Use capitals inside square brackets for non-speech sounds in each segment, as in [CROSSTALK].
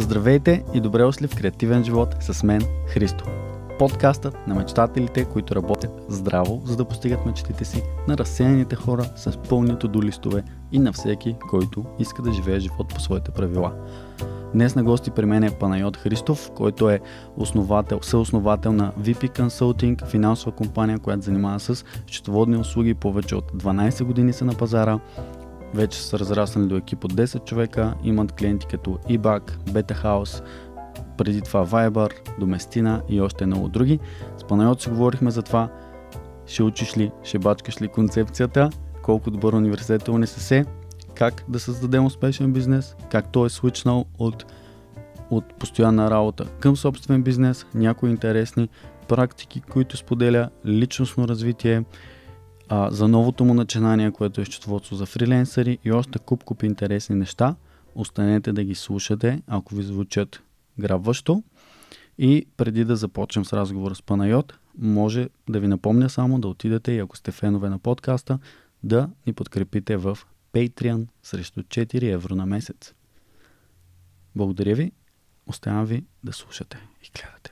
Здравейте и добре ушли в Креативен живот с мен Христо. Подкастът на мечтателите, които работят здраво, за да постигат мечтите си, на разсеяните хора с пълнито до листове и на всеки, който иска да живее живот по своите правила. Днес на гости при мен е Панайот Христов, който е основател, съосновател на VP Consulting, финансова компания, която занимава с счетоводни услуги повече от 12 години са на пазара, вече са разраснали до екип от 10 човека, имат клиенти като eBug, Beta House, преди това Viber, Доместина и още много други. С Панайот си говорихме за това, ще учиш ли, ще бачкаш ли концепцията, колко добър университет е УНСС, как да създадем успешен бизнес, как той е свичнал от, от постоянна работа към собствен бизнес, някои интересни практики, които споделя личностно развитие, а, за новото му начинание, което е счетоводство за фриленсъри и още куп куп интересни неща. Останете да ги слушате, ако ви звучат грабващо. И преди да започнем с разговора с Панайот, може да ви напомня само да отидете и ако сте фенове на подкаста, да ни подкрепите в Patreon срещу 4 евро на месец. Благодаря ви, оставям ви да слушате и гледате.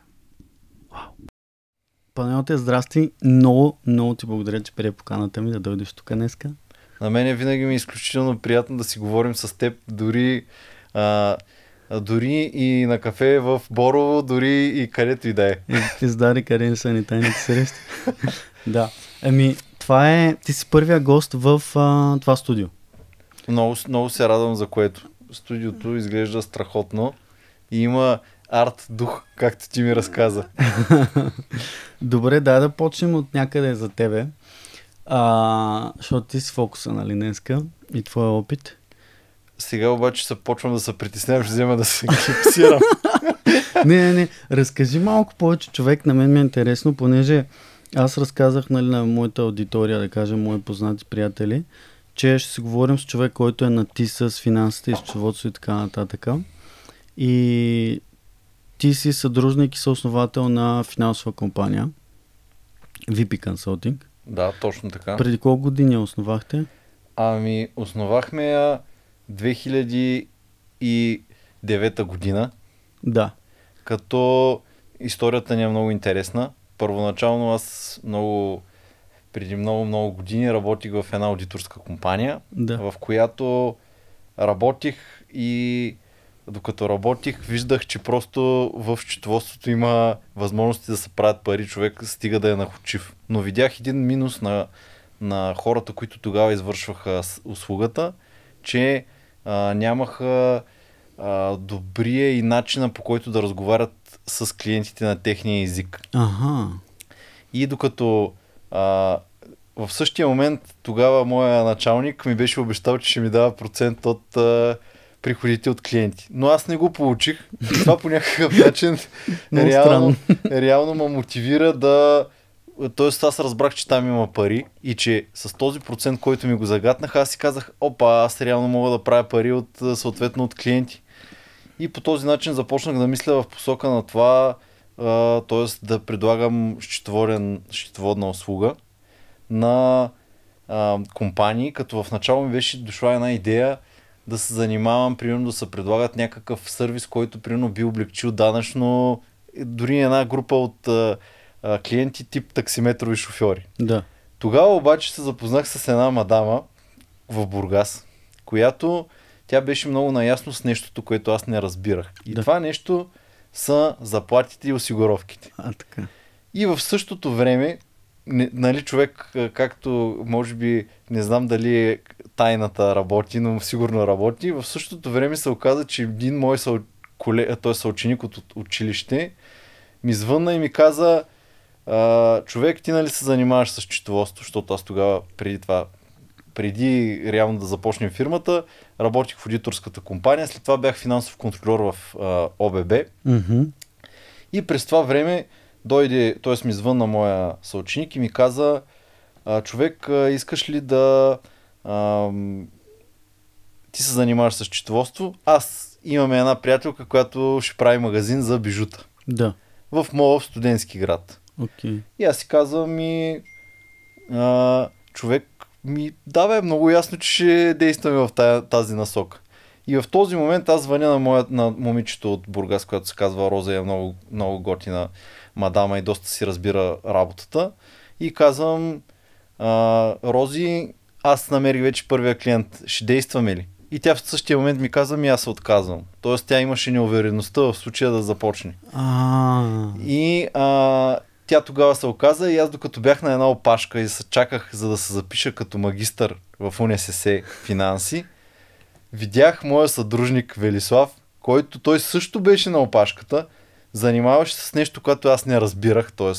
Панелте, здрасти. Много, много ти благодаря, че прие поканата ми да дойдеш тук днеска. На мен е винаги ми е изключително приятно да си говорим с теб, дори, а, дори и на кафе в Борово, дори и където и да е. Издари къде не са ни тайните срещи. [LAUGHS] да. Еми, това е, ти си първия гост в а, това студио. Много, много се радвам за което. Студиото изглежда страхотно и има арт дух, както ти ми разказа. [LAUGHS] Добре, да, да почнем от някъде за тебе. А, защото ти си фокуса, нали, днеска и твоя опит. Сега обаче се почвам да се притеснявам, ще взема да се гипсирам. [LAUGHS] не, не, не. Разкажи малко повече, човек. На мен ми е интересно, понеже аз разказах нали, на моята аудитория, да кажем, мои познати приятели, че ще си говорим с човек, който е натиса с финансите с и така нататък. И ти си съдружник и съосновател на финансова компания VP Consulting. Да, точно така. Преди колко години я основахте? Ами, основахме я 2009 година. Да. Като историята ни е много интересна. Първоначално аз много преди много-много години работих в една аудиторска компания, да. в която работих и докато работих, виждах, че просто в счетоводството има възможности да се правят пари, човек стига да е нахочив. Но видях един минус на, на хората, които тогава извършваха услугата, че а, нямаха а, добрия и начина по който да разговарят с клиентите на техния език. Ага. И докато а, в същия момент тогава моя началник ми беше обещал, че ще ми дава процент от а, приходите от клиенти. Но аз не го получих. Това по някакъв начин [LAUGHS] реално, реално ме мотивира да... Тоест аз разбрах, че там има пари и че с този процент, който ми го загатнах, аз си казах, опа, аз реално мога да правя пари от, съответно от клиенти. И по този начин започнах да мисля в посока на това, т.е. да предлагам счетоводна услуга на а, компании, като в начало ми беше дошла една идея, да се занимавам, примерно да се предлагат някакъв сервис, който примерно би облегчил данъчно дори една група от а, а, клиенти тип таксиметрови шофьори. Да. Тогава обаче се запознах с една мадама в Бургас, която тя беше много наясно с нещото, което аз не разбирах. И да. това нещо са заплатите и осигуровките. А, така. И в същото време не, нали, човек, както може би, не знам дали е тайната работи, но сигурно работи, в същото време се оказа, че един мой са, коле... той е съученик от училище ми звънна и ми каза, а, човек, ти нали се занимаваш с счетоводство, защото аз тогава преди това, преди реално да започнем фирмата, работих в аудиторската компания, след това бях финансов контролер в а, ОББ. Mm-hmm. И през това време дойде, т.е. ми звънна моя съученик и ми каза, човек, искаш ли да... ти се занимаваш с четоводство. Аз имаме една приятелка, която ще прави магазин за бижута. Да. В моя студентски град. Okay. И аз си казвам и човек ми, да бе, много ясно, че ще действаме в тази насока. И в този момент аз звъня на, моя, на момичето от Бургас, която се казва Роза е много, много готина мадама и доста си разбира работата. И казвам, а, Рози, аз намерих вече първия клиент, ще действаме ли? И тя в същия момент ми каза, ми аз се отказвам. Тоест тя имаше неувереността в случая да започне. а И а, тя тогава се оказа и аз докато бях на една опашка и се чаках за да се запиша като магистър в УНСС финанси, видях моя съдружник Велислав, който той също беше на опашката, занимаваше се с нещо, което аз не разбирах, т.е.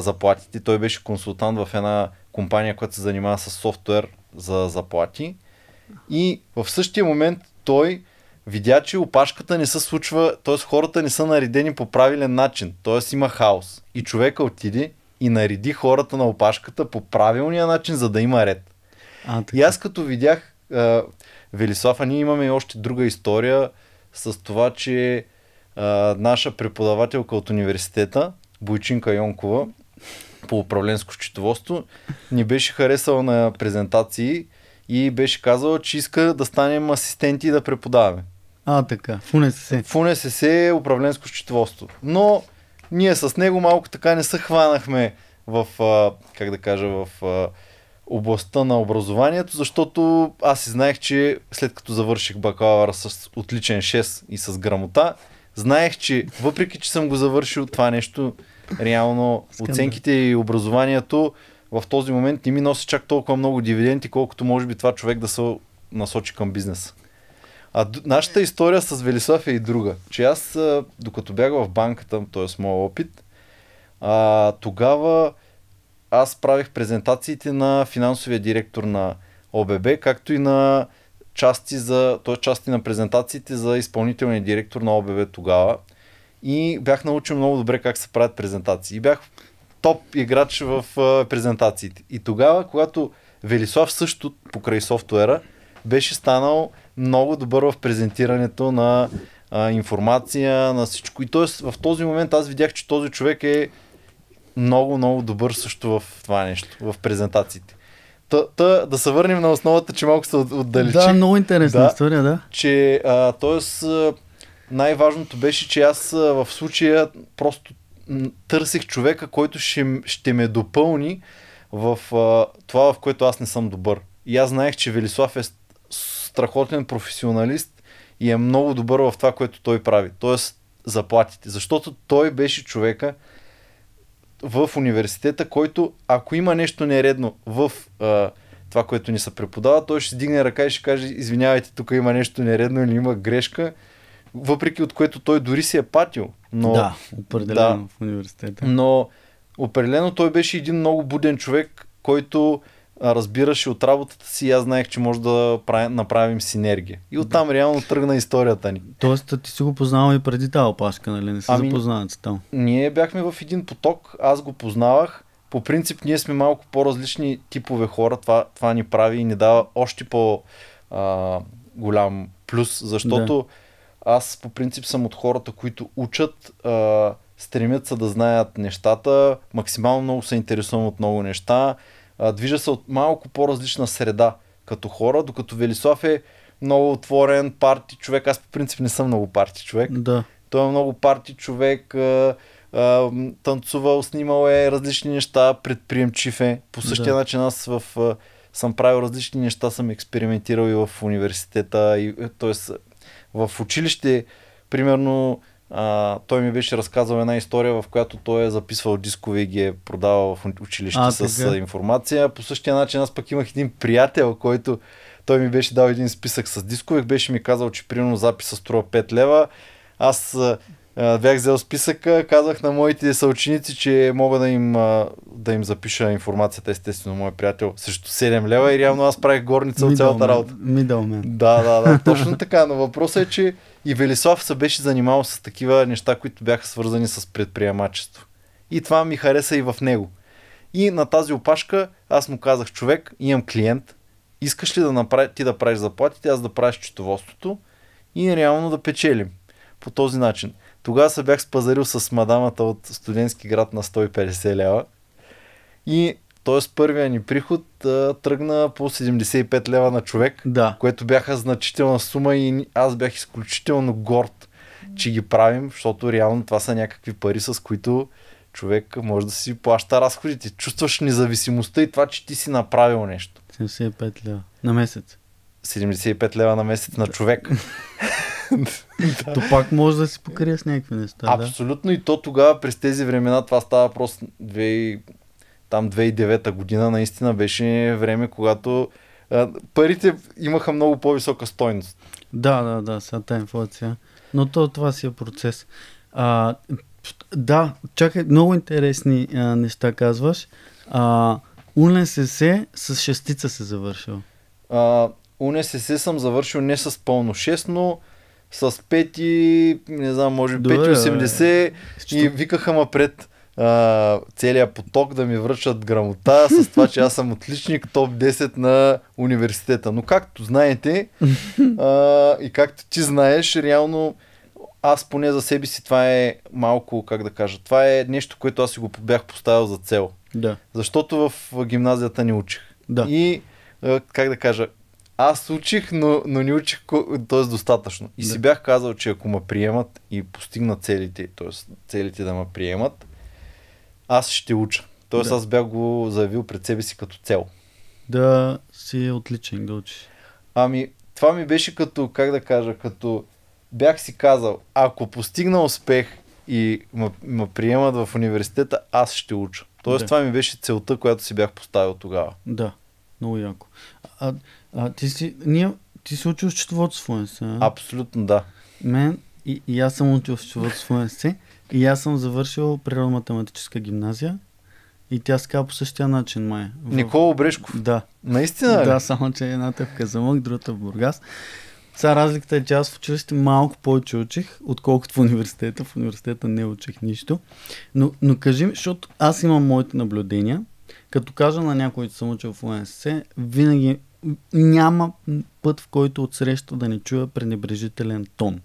заплатите. Той беше консултант в една компания, която се занимава с софтуер за заплати. И в същия момент той видя, че опашката не се случва, т.е. хората не са наредени по правилен начин, т.е. има хаос. И човека отиде и нареди хората на опашката по правилния начин, за да има ред. А, така. И аз като видях Велислав, а ние имаме и още друга история с това, че а, наша преподавателка от университета, Бойчинка Йонкова, по управленско счетоводство, ни беше харесала на презентации и беше казала, че иска да станем асистенти и да преподаваме. А, така. В УНСС. В УНСС е управленско счетоводство. Но ние с него малко така не се хванахме в, как да кажа, в областта на образованието, защото аз си знаех, че след като завърших бакалавър с отличен 6 и с грамота, знаех, че въпреки, че съм го завършил това нещо, реално Скандал. оценките и образованието в този момент не ми носи чак толкова много дивиденти, колкото може би това човек да се насочи към бизнес. А нашата история с Велислав е и друга, че аз докато бях в банката, т.е. моят опит, а, тогава аз правих презентациите на финансовия директор на ОББ, както и на части, за, т.е. части на презентациите за изпълнителния директор на ОББ тогава. И бях научил много добре как се правят презентации. И бях топ играч в презентациите. И тогава, когато Велислав също покрай софтуера беше станал много добър в презентирането на а, информация, на всичко. И т.е. в този момент аз видях, че този човек е много, много добър също в това нещо, в презентациите. Та, та, да се върнем на основата, че малко се отдалечи. Да, много интересна да, история, да. Че, а, тоест, най-важното беше, че аз в случая просто търсих човека, който ще, ще ме допълни в а, това, в което аз не съм добър. И аз знаех, че Велислав е страхотен професионалист и е много добър в това, което той прави. Тоест, заплатите. Защото той беше човека, в университета, който ако има нещо нередно в а, това, което ни се преподава, той ще дигне ръка и ще каже, извинявайте, тук има нещо нередно или има грешка, въпреки от което той дори си е патил. Но, да, определено да, в университета. Но определено той беше един много буден човек, който и от работата си аз знаех, че може да направим синергия. И оттам реално тръгна историята ни. Тоест ти си го познавал и преди тази опашка, нали? Не си ами, запознат там. Ние бяхме в един поток, аз го познавах. По принцип ние сме малко по-различни типове хора, това, това ни прави и ни дава още по голям плюс, защото да. аз по принцип съм от хората, които учат, а, стремят се да знаят нещата, максимално много се интересувам от много неща, движа се от малко по-различна среда като хора, докато Велислав е много отворен парти човек. Аз по принцип не съм много парти човек. Да. Той е много парти човек, танцувал, снимал е различни неща, предприемчив е. По същия да. начин аз в, съм правил различни неща, съм експериментирал и в университета, и, е, т.е. в училище, примерно а, той ми беше разказал една история, в която той е записвал дискове и ги е продавал в училище а, с така. информация. По същия начин аз пък имах един приятел, който той ми беше дал един списък с дискове, беше ми казал, че примерно записа струва 5 лева. Аз бях взел списъка, казах на моите съученици, че мога да им, да им запиша информацията, естествено, мой приятел, срещу 7 лева и реално аз правих горница middle от цялата man. работа. Мидълмен. Да, да, да, [LAUGHS] точно така, но въпросът е, че и Велислав се беше занимавал с такива неща, които бяха свързани с предприемачество. И това ми хареса и в него. И на тази опашка аз му казах, човек, имам клиент, искаш ли да направи, ти да правиш заплатите, аз да правиш четоводството и реално да печелим по този начин. Тогава се бях спазарил с мадамата от студентски град на 150 лева. И т.е. първия ни приход а, тръгна по 75 лева на човек, да. което бяха значителна сума и аз бях изключително горд, че ги правим, защото реално това са някакви пари, с които човек може да си плаща разходите. Чувстваш независимостта и това, че ти си направил нещо. 75 лева на месец. 75 лева на месец на човек. [LAUGHS] То пак може да си покрие с някакви неща. Абсолютно да. и то тогава през тези времена това става просто 2, там 2009 година наистина беше време, когато а, парите имаха много по-висока стойност. Да, да, да, сега та инфлация. Но то, това си е процес. А, да, чакай, много интересни а, неща казваш. А, УНСС с шестица се завършил. А, УНСС съм завършил не с пълно 6, но с 5, не знам, може би 5,80 и викаха ма пред а, целия поток да ми връчат грамота с [LAUGHS] това, че аз съм отличник топ 10 на университета. Но както знаете [LAUGHS] а, и както ти знаеш, реално аз поне за себе си това е малко, как да кажа, това е нещо, което аз си го бях поставил за цел. Да. Защото в гимназията не учих. Да. И, как да кажа, аз учих, но, но не учих, т.е. достатъчно. И да. си бях казал, че ако ме приемат и постигна целите, т.е. целите да ме приемат, аз ще уча. Т.е. Да. аз бях го заявил пред себе си като цел. Да си е отличен да учиш. Ами, това ми беше като, как да кажа, като бях си казал, ако постигна успех и ме приемат в университета, аз ще уча. Тоест да. това ми беше целта, която си бях поставил тогава. Да, много яко а, а ти си, ние, ти си учил счетовод с се? Абсолютно да. Мен и, и аз съм учил счетовод с се? И аз съм завършил природно-математическа гимназия. И тя ска по същия начин, май. В... Никола Брешков. Да. Наистина ли? Да, само че е едната е в Казамък, другата в Бургас. Сега разликата е, че аз в училище малко повече учих, отколкото в университета. В университета не учих нищо. Но, но кажи ми, защото аз имам моите наблюдения. Като кажа на някой, че съм учил в УНСС, винаги няма път, в който отсреща да не чуя пренебрежителен тон.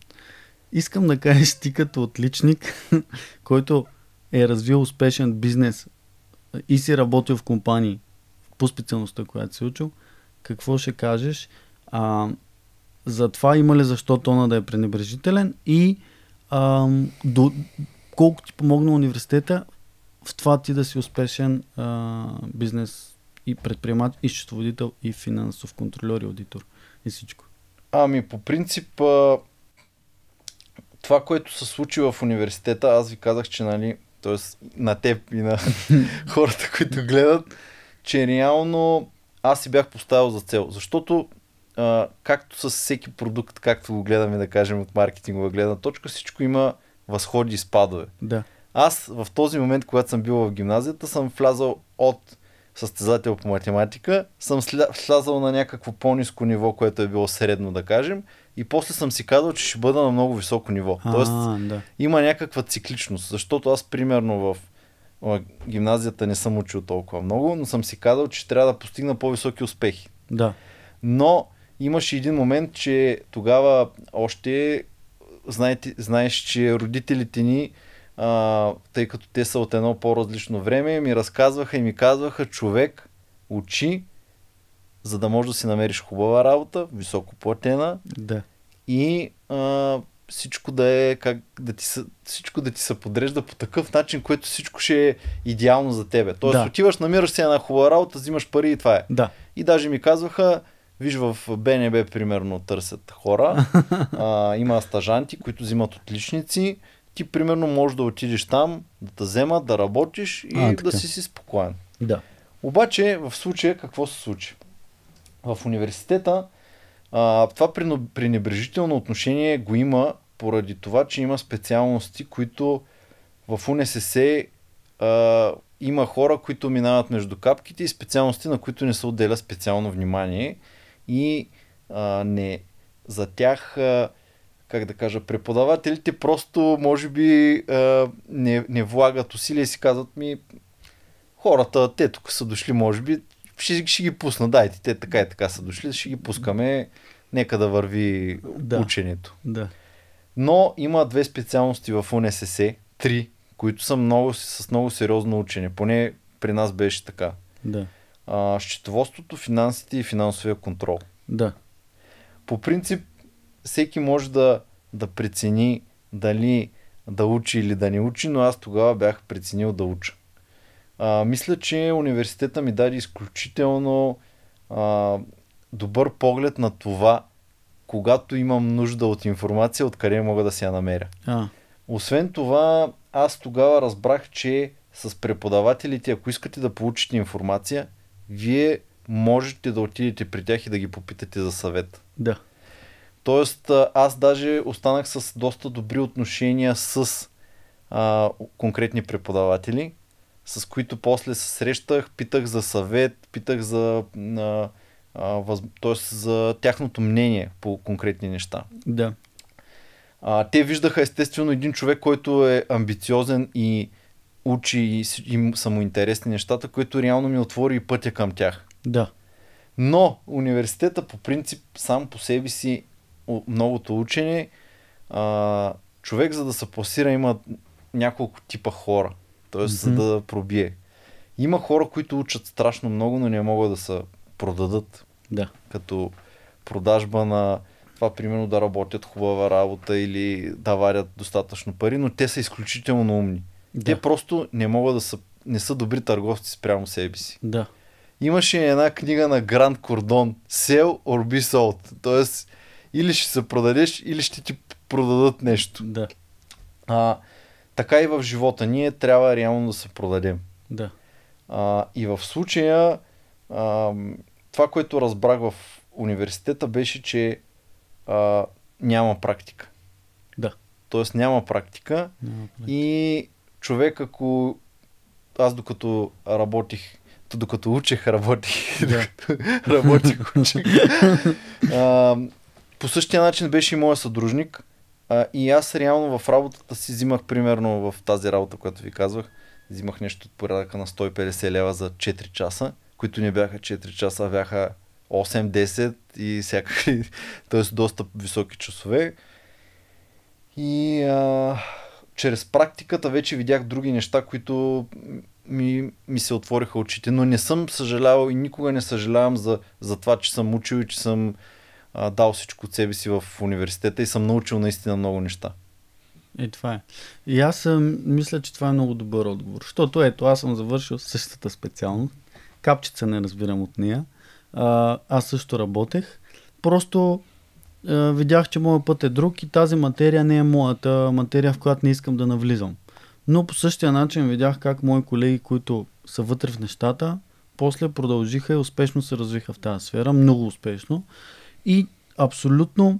Искам да кажеш ти като отличник, [LAUGHS] който е развил успешен бизнес и си работил в компании по специалността, която си учил, какво ще кажеш? А, за това има ли защо тона да е пренебрежителен и а, до, колко ти помогна университета в това ти да си успешен а, бизнес и предприемат, и счетоводител, и финансов контролер, и аудитор. И всичко. Ами, по принцип, това, което се случи в университета, аз ви казах, че, нали, т.е. на теб и на [LAUGHS] хората, които гледат, че реално аз си бях поставил за цел. Защото а, както с всеки продукт, както го гледаме, да кажем, от маркетингова гледна точка, всичко има възходи и спадове. Да. Аз в този момент, когато съм бил в гимназията, съм влязал от състезател по математика, съм слязал на някакво по-низко ниво, което е било средно, да кажем, и после съм си казал, че ще бъда на много високо ниво. А, Тоест, да. има някаква цикличност, защото аз примерно в гимназията не съм учил толкова много, но съм си казал, че трябва да постигна по-високи успехи. Да. Но имаше един момент, че тогава още знаете, знаеш, че родителите ни а, тъй като те са от едно по-различно време, ми разказваха и ми казваха, човек, учи, за да можеш да си намериш хубава работа, високо платена. Да. И а, всичко да е как да ти са, всичко да ти се подрежда по такъв начин, което всичко ще е идеално за теб. Тоест да. отиваш, намираш се една хубава работа, взимаш пари и това е. Да. И даже ми казваха, виж в БНБ примерно търсят хора, [LAUGHS] а, има стажанти, които взимат отличници, ти примерно можеш да отидеш там, да те вземат, да работиш и а, да си си спокоен. Да. Обаче в случая какво се случи? В университета а, това пренебрежително отношение го има поради това, че има специалности, които в УНСС а, има хора, които минават между капките и специалности, на които не се отделя специално внимание и а, не за тях а, как да кажа, преподавателите просто, може би, не, не влагат усилия и си казват ми, хората, те тук са дошли, може би, ще, ще ги пусна, дайте, те така и така са дошли, ще ги пускаме, нека да върви да. ученето. Да. Но има две специалности в УНСС, три, които са много, с много сериозно учене, поне при нас беше така. Да. А, счетоводството, финансите и финансовия контрол. Да. По принцип, всеки може да, да прецени дали да учи или да не учи, но аз тогава бях преценил да уча. А, мисля, че университета ми даде изключително а, добър поглед на това, когато имам нужда от информация, откъде мога да се я намеря. А. Освен това, аз тогава разбрах, че с преподавателите, ако искате да получите информация, вие можете да отидете при тях и да ги попитате за съвет. Да. Тоест, аз даже останах с доста добри отношения с а, конкретни преподаватели, с които после се срещах, питах за съвет, питах за, а, а, въз... тоест, за тяхното мнение по конкретни неща. Да. А, те виждаха естествено един човек, който е амбициозен и учи и, и са му интересни нещата, което реално ми отвори и пътя към тях. Да. Но университета по принцип сам по себе си многото учени, а, човек за да се пласира има няколко типа хора, т.е. Mm-hmm. за да пробие. Има хора, които учат страшно много, но не могат да се продадат. Да. Като продажба на това, примерно, да работят хубава работа или да варят достатъчно пари, но те са изключително умни. Да. Те просто не могат да са, не са добри търговци спрямо себе си. Да. Имаше една книга на Гранд Кордон, Sell or Be Sold. Тоест, или ще се продадеш, или ще ти продадат нещо. Да. А, така и в живота. Ние трябва реално да се продадем. Да. А, и в случая а, това, което разбрах в университета беше, че а, няма практика. Да. Тоест няма практика. Няма практика. И човек, ако аз докато работих, докато учех, работих, да. докато [LAUGHS] работих, учех. [LAUGHS] а, по същия начин беше и моят съдружник. А, и аз реално в работата си взимах, примерно в тази работа, която ви казвах, взимах нещо от порядъка на 150 лева за 4 часа, които не бяха 4 часа, а бяха 8-10 и всякакви, [LAUGHS] т.е. доста високи часове. И а, чрез практиката вече видях други неща, които ми, ми се отвориха очите, но не съм съжалявал и никога не съжалявам за, за това, че съм учил и че съм а, дал всичко от себе си в университета и съм научил наистина много неща. И това е. И аз съм, мисля, че това е много добър отговор. Защото ето, аз съм завършил същата специалност. Капчица не разбирам от нея. А, аз също работех. Просто а, видях, че моят път е друг и тази материя не е моята материя, в която не искам да навлизам. Но по същия начин видях как мои колеги, които са вътре в нещата, после продължиха и успешно се развиха в тази сфера, много успешно. И абсолютно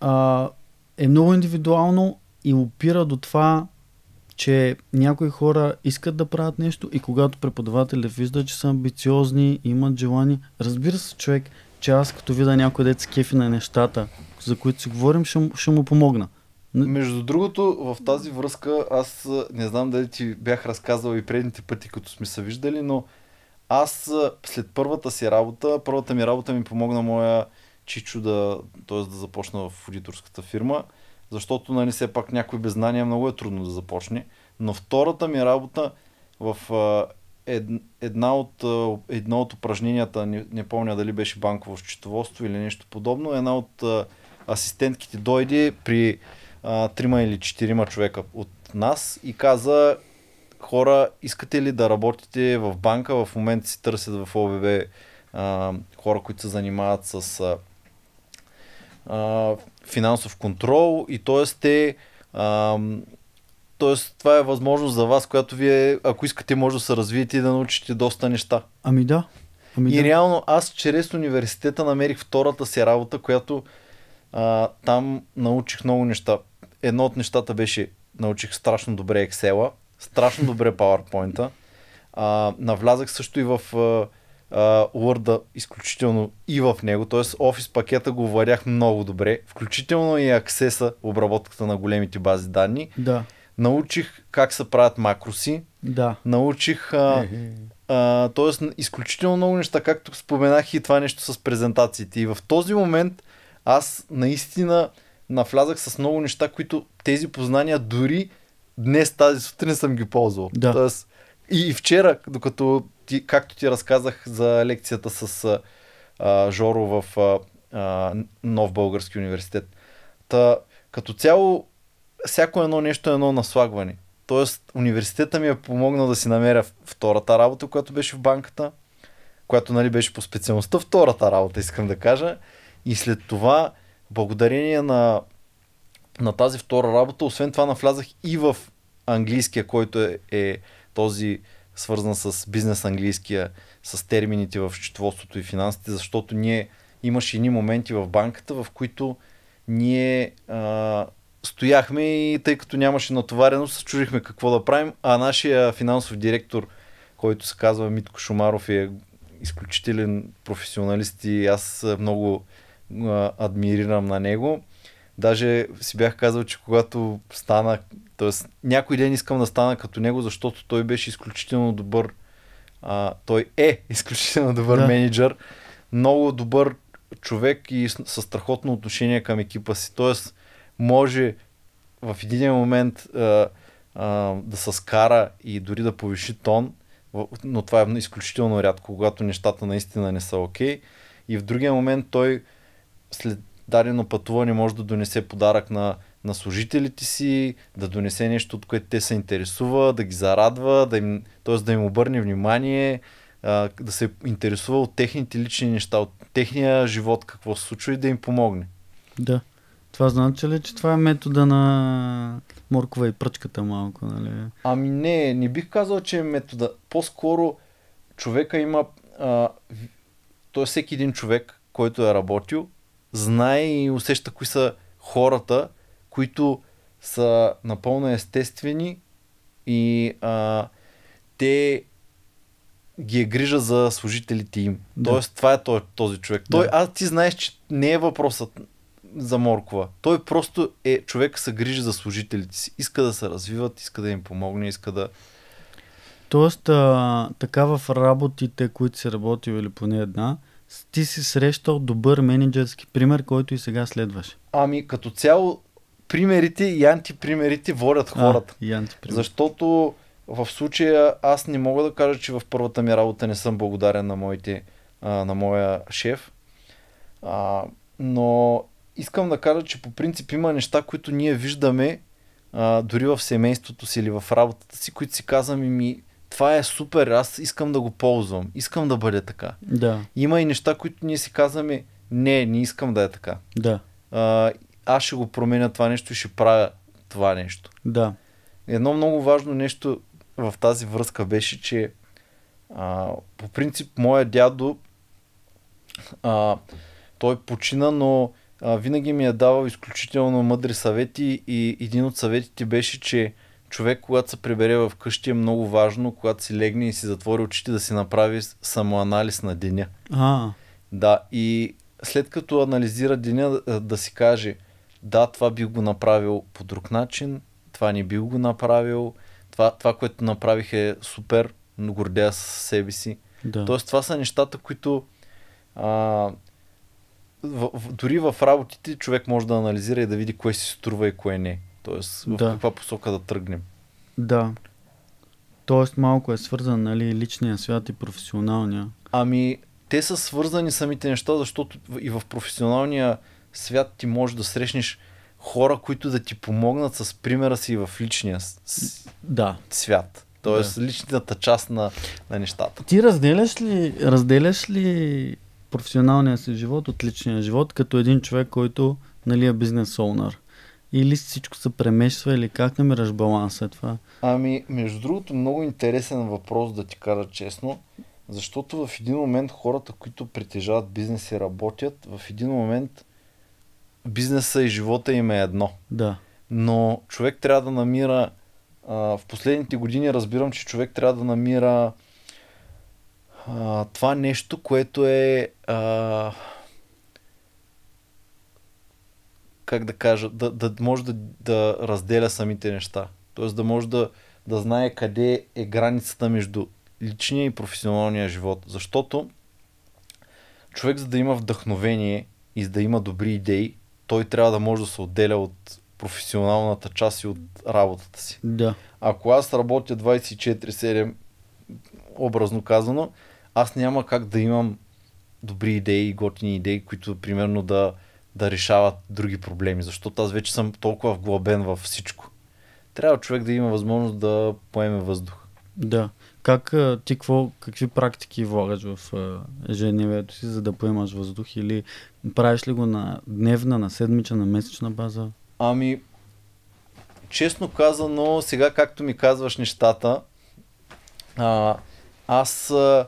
а, е много индивидуално и опира до това, че някои хора искат да правят нещо и когато преподавателят вижда, че са амбициозни, имат желание, разбира се човек, че аз като видя някой дец кефи на нещата, за които си говорим, ще, ще му помогна. Между другото, в тази връзка, аз не знам дали ти бях разказал и предните пъти, като сме се виждали, но аз след първата си работа, първата ми работа ми помогна моя чичо да, т.е. да започна в аудиторската фирма, защото нали, все пак някой без знания много е трудно да започне. Но втората ми работа в една от, едно от упражненията, не, не помня дали беше банково счетоводство или нещо подобно, една от асистентките дойде при трима или четирима човека от нас и каза хора, искате ли да работите в банка, в момента си търсят в ОВБ а, хора, които се занимават с а, финансов контрол и т.е. те а, Тоест, това е възможност за вас, която вие, ако искате, може да се развиете и да научите доста неща. Ами да. Ами и да. реално аз чрез университета намерих втората си работа, която а, там научих много неща. Едно от нещата беше, научих страшно добре Excel, Страшно добре PowerPoint-а. А, навлязах също и в а, а, Word-а, изключително и в него. т.е. Office пакета го варях много добре. Включително и аксеса, обработката на големите бази данни. Да. Научих как се правят макроси. Да. Научих а, изключително много неща, както споменах и това нещо с презентациите. И в този момент аз наистина навлязах с много неща, които тези познания дори днес тази сутрин съм ги ползвал. Да. Тоест, и, вчера, докато ти, както ти разказах за лекцията с а, Жоро в а, Нов Български университет, Та, като цяло, всяко едно нещо е едно наслагване. Тоест, университета ми е помогнал да си намеря втората работа, която беше в банката, която нали, беше по специалността втората работа, искам да кажа. И след това, благодарение на на тази втора работа. Освен това навлязах и в английския, който е, е този свързан с бизнес английския, с термините в счетоводството и финансите, защото ние имаше едни моменти в банката, в които ние а, стояхме и тъй като нямаше натовареност, чужихме чудихме какво да правим, а нашия финансов директор, който се казва Митко Шумаров е изключителен професионалист и аз много а, адмирирам на него. Даже си бях казал, че когато стана, т.е. някой ден искам да стана като него, защото той беше изключително добър, а, той е [LAUGHS] изключително добър да. менеджер, много добър човек и със страхотно отношение към екипа си. Т.е. може в един момент а, а, да се скара и дори да повиши тон, но това е изключително рядко, когато нещата наистина не са окей. Okay. И в другия момент той след дадено пътуване може да донесе подарък на, на служителите си, да донесе нещо, от което те се интересува, да ги зарадва, да им, т.е. да им обърне внимание, а, да се интересува от техните лични неща, от техния живот, какво се случва и да им помогне. Да. Това значи ли, че това е метода на моркова и пръчката малко, нали? Ами не, не бих казал, че е метода. По-скоро човека има... А, той е всеки един човек, който е работил, знае и усеща кои са хората, които са напълно естествени и а, те ги е грижа за служителите им. Да. Тоест, това е този, този човек. Да. Той, а ти знаеш, че не е въпросът за Моркова. Той просто е човек, се грижи за служителите си. Иска да се развиват, иска да им помогне, иска да. Тоест, а, така в работите, които се работи, или поне една, ти си срещал добър менеджерски пример, който и сега следваш? Ами като цяло примерите и антипримерите водят хората. А, и антипример. Защото в случая аз не мога да кажа, че в първата ми работа не съм благодарен на, моите, а, на моя шеф. А, но искам да кажа, че по принцип има неща, които ние виждаме а, дори в семейството си или в работата си, които си казваме ми, това е супер, аз искам да го ползвам, искам да бъде така. Да. Има и неща, които ние си казваме, не, не искам да е така. Да. А, аз ще го променя това нещо и ще правя това нещо. Да. Едно много важно нещо в тази връзка беше, че а, по принцип моя дядо а, той почина, но а, винаги ми е давал изключително мъдри съвети и един от съветите беше, че човек, когато се прибере в къщи, е много важно, когато си легне и си затвори очите, да си направи самоанализ на деня. А. Да, и след като анализира деня, да си каже, да, това би го направил по друг начин, това не би го направил, това, това което направих е супер, но гордея с себе си. Да. Тоест, това са нещата, които а, в, в, дори в работите човек може да анализира и да види кое си струва и кое не. Тоест, в да. каква посока да тръгнем. Да. Тоест, малко е свързан, нали, личния свят и професионалния. Ами, те са свързани самите неща, защото и в професионалния свят ти можеш да срещнеш хора, които да ти помогнат с примера си в личния с... да. свят. Тоест, да. личната част на, на нещата. Ти разделяш ли, разделяш ли професионалния си живот от личния живот като един човек, който нали, е бизнес оунър? или всичко се премешва, или как намираш баланса е това? Ами, между другото, много интересен въпрос да ти кажа честно, защото в един момент хората, които притежават бизнес и работят, в един момент бизнеса и живота им е едно. Да. Но човек трябва да намира, а, в последните години разбирам, че човек трябва да намира а, това нещо, което е а, как да кажа, да, да може да, да разделя самите неща. Тоест да може да, да знае къде е границата между личния и професионалния живот. Защото човек, за да има вдъхновение и за да има добри идеи, той трябва да може да се отделя от професионалната част и от работата си. Да. Ако аз работя 24-7, образно казано, аз няма как да имам добри идеи готини идеи, които примерно да, да решават други проблеми, защото аз вече съм толкова вглобен във всичко. Трябва човек да има възможност да поеме въздух. Да. Как ти какво, какви практики влагаш в ежедневието си, за да поемаш въздух или правиш ли го на дневна, на седмична, на месечна база? Ами, честно казано, сега както ми казваш нещата, а, аз а,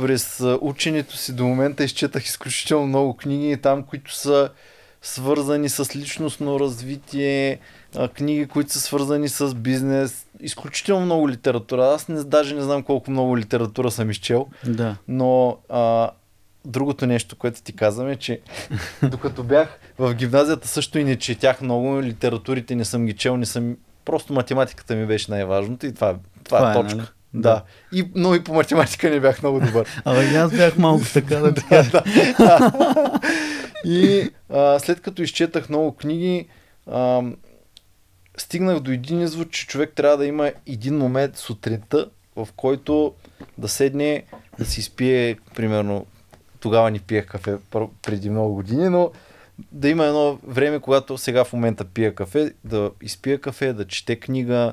през ученето си до момента изчетах изключително много книги там, които са свързани с личностно развитие, книги, които са свързани с бизнес, изключително много литература. Аз не, даже не знам колко много литература съм изчел, да. но а, другото нещо, което ти казвам е, че [LAUGHS] докато бях в гимназията също и не четях много, литературите не съм ги чел, не съм... Просто математиката ми беше най-важното и това, това, е това е точка. Нали? Да. И, но и по математика не бях много добър. [LAUGHS] Абе, аз бях малко така да [LAUGHS] да, да. [LAUGHS] И а, след като изчетах много книги, а, стигнах до един извод, че човек трябва да има един момент сутринта, в който да седне, да си изпие, примерно, тогава ни пиех кафе преди много години, но да има едно време, когато сега в момента пия кафе, да изпия кафе, да чете книга,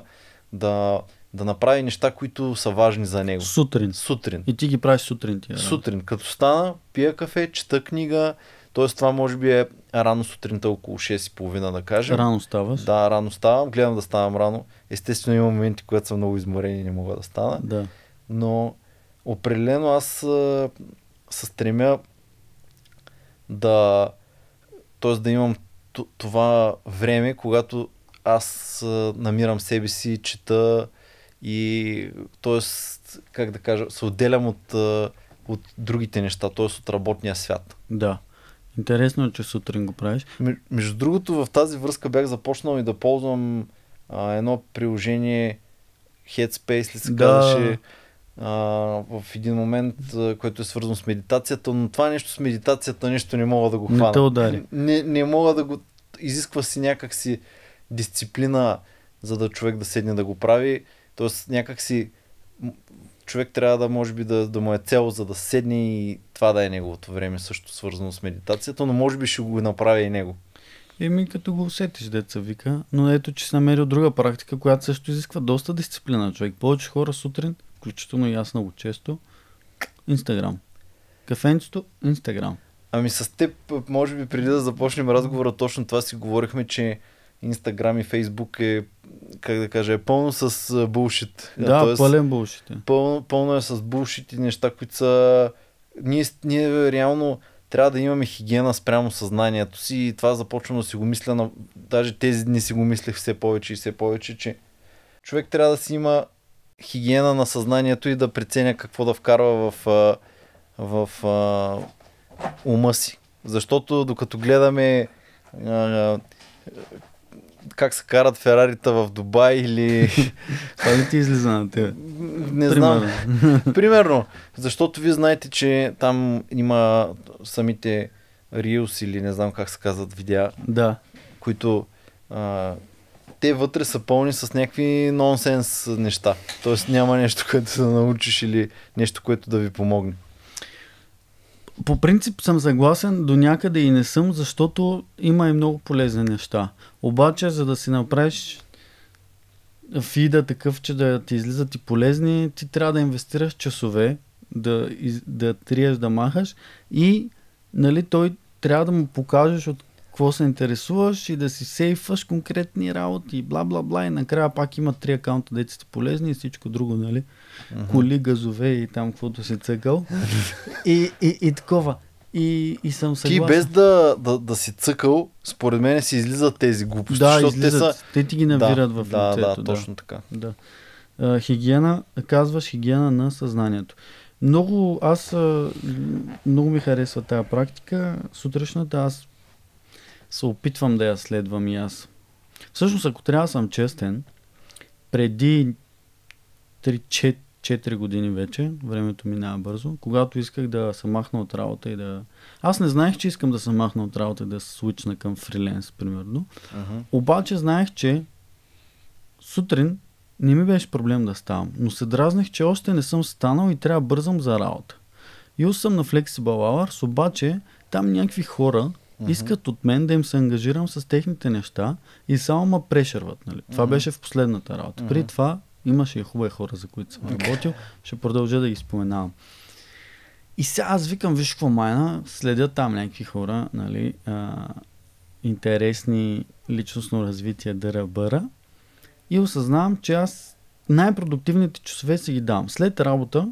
да да направи неща, които са важни за него. Сутрин. Сутрин. И ти ги правиш сутрин. Тия, сутрин. Като стана, пия кафе, чета книга. Тоест това може би е рано сутринта около 6.30 да кажем. Рано ставаш? Да, рано ставам. Гледам да ставам рано. Естествено има моменти, когато съм много изморен и не мога да стана. Да. Но определено аз се стремя да т.е. да имам това време, когато аз намирам себе си, чета, и т.е. как да кажа, се отделям от, от другите неща, т.е. от работния свят. Да. Интересно е, че сутрин го правиш. Между другото, в тази връзка бях започнал и да ползвам а, едно приложение Headspace, ли се да. казваше, в един момент, а, което е свързано с медитацията, но това нещо с медитацията нещо не мога да го хвана. Не, те удари. не, не мога да го... Изисква си някакси дисциплина, за да човек да седне да го прави. Тоест някакси човек трябва да може би да, да му е цел за да седне и това да е неговото време също свързано с медитацията, но може би ще го направя и него. Еми като го усетиш, деца вика, но ето че си намерил друга практика, която също изисква доста дисциплина човек. Повече хора сутрин, включително и аз много често, Инстаграм. Кафенцето, Инстаграм. Ами с теб, може би преди да започнем разговора, точно това си говорихме, че Инстаграм и Фейсбук е как да кажа, е пълно с булшит. Да, Тоест, пълен булшит. Е. Пълно, пълно е с булшит и неща, които са... Ние, ние реално трябва да имаме хигиена спрямо съзнанието си и това започвам да си го мисля, на... даже тези дни си го мислех все повече и все повече, че човек трябва да си има хигиена на съзнанието и да преценя какво да вкарва в, в, в, в ума си. Защото докато гледаме как се карат Ферарита в Дубай или... [LAUGHS] Това ли ти излиза на тебе? Не знам. [LAUGHS] Примерно. Защото вие знаете, че там има самите Риус или не знам как се казват видеа. Да. Които а, те вътре са пълни с някакви нонсенс неща. Тоест няма нещо, което да научиш или нещо, което да ви помогне. По принцип съм съгласен до някъде и не съм, защото има и много полезни неща. Обаче, за да си направиш фида такъв, че да ти излизат и полезни, ти трябва да инвестираш часове, да, да триеш, да махаш и нали, той трябва да му покажеш от какво се интересуваш и да си сейфаш конкретни работи и бла бла бла и накрая пак има три акаунта, дете сте полезни и всичко друго, нали? Uh-huh. Коли, газове и там каквото си цъгъл. [LAUGHS] и, и, и такова. И, и съм съгласен. Ти без да, да, да си цъкал, според мен си излизат тези глупости. Да, излизат. Те, са... те ти ги навират да, в лицето. Да, да, точно така. Да. А, хигиена, казваш хигиена на съзнанието. Много, аз, много ми харесва тази практика. Сутрешната аз се опитвам да я следвам и аз. Всъщност, ако трябва да съм честен, преди 3-4 4 години вече, времето минава бързо, когато исках да се махна от работа и да... Аз не знаех, че искам да се махна от работа и да се случна към фриленс, примерно. Uh-huh. Обаче знаех, че сутрин не ми беше проблем да ставам, но се дразнах, че още не съм станал и трябва бързам за работа. Юл съм на Flexible Hours, обаче там някакви хора Uh-huh. Искат от мен да им се ангажирам с техните неща и само ме прешерват. Нали? Това uh-huh. беше в последната работа. При uh-huh. това Имаше и хубави хора, за които съм работил. Ще продължа да ги споменавам. И сега аз викам, виж какво майна, следя там някакви хора, нали, а, интересни личностно развитие дъръбъра и осъзнавам, че аз най-продуктивните часове си ги давам. След работа,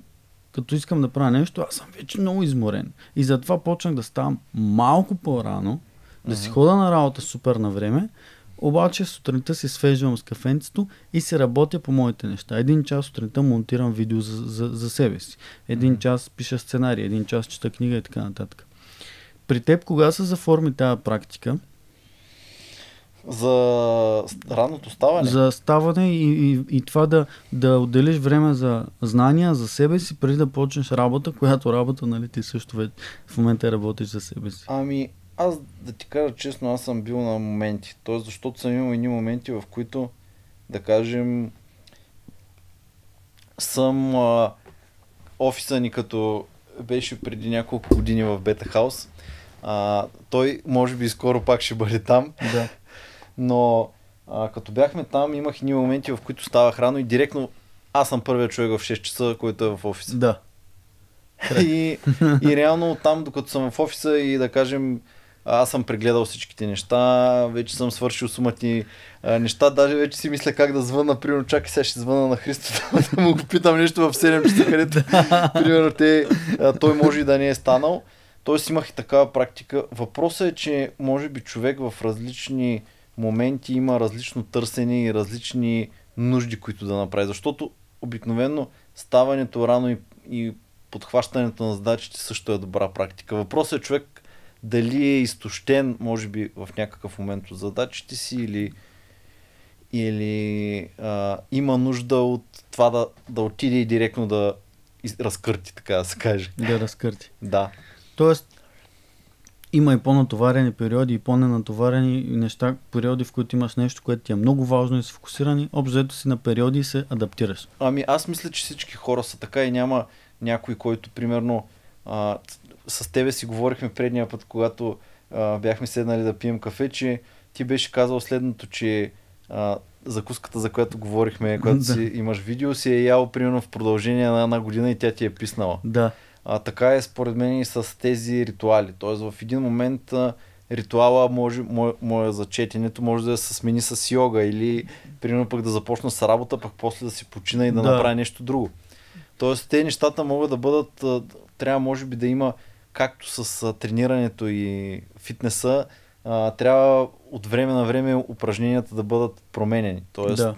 като искам да правя нещо, аз съм вече много изморен. И затова почнах да ставам малко по-рано, да си хода на работа супер на време, обаче сутринта си свеждам с кафенцето и се работя по моите неща. Един час сутринта монтирам видео за, за, за себе си. Един mm-hmm. час пиша сценарий, един час чета книга и така нататък. При теб кога се заформи тази практика? За ранното ставане? За ставане и, и, и това да, да отделиш време за знания, за себе си, преди да почнеш работа, [LAUGHS] която работа, нали, ти също в момента работиш за себе си. Ами, аз да ти кажа честно, аз съм бил на моменти. Тоест, защото съм имал едни моменти, в които, да кажем, съм а, офиса ни като беше преди няколко години в Бета Хаус. А, той може би скоро пак ще бъде там. Да. [LAUGHS] Но а, като бяхме там, имах едни моменти, в които ставах рано и директно аз съм първият човек в 6 часа, който е в офиса. Да. [LAUGHS] и, и реално там, докато съм в офиса и да кажем, аз съм прегледал всичките неща, вече съм свършил сумати а, неща, даже вече си мисля как да звънна, примерно чакай сега ще звъна на Христо, [LAUGHS] да му го питам нещо в 7 часа, където [LAUGHS] примерно те, а, той може и да не е станал. Тоест имах и такава практика. Въпросът е, че може би човек в различни моменти има различно търсене и различни нужди, които да направи. Защото обикновено ставането рано и, и подхващането на задачите също е добра практика. Въпросът е човек дали е изтощен, може би, в някакъв момент от задачите си или, или а, има нужда от това да, да отиде и директно да из, разкърти, така да се каже. Да разкърти. Да. Тоест, има и по-натоварени периоди и по-ненатоварени неща, периоди, в които имаш нещо, което ти е много важно и са фокусирани. Обзето си на периоди и се адаптираш. Ами аз мисля, че всички хора са така и няма някой, който примерно а, с тебе си говорихме предния път, когато а, бяхме седнали да пием кафе, че ти беше казал следното, че а, закуската, за която говорихме, която да. си имаш видео, си е ял примерно в продължение на една година и тя ти е писнала. Да. А, така е според мен и с тези ритуали. Тоест в един момент а, ритуала може, мое, мое за четенето може да се смени с йога или примерно пък да започна с работа, пък после да си почина и да, да. направя нещо друго. Тоест те нещата могат да бъдат, трябва може би да има както с тренирането и фитнеса, а, трябва от време на време упражненията да бъдат променени. Тоест да,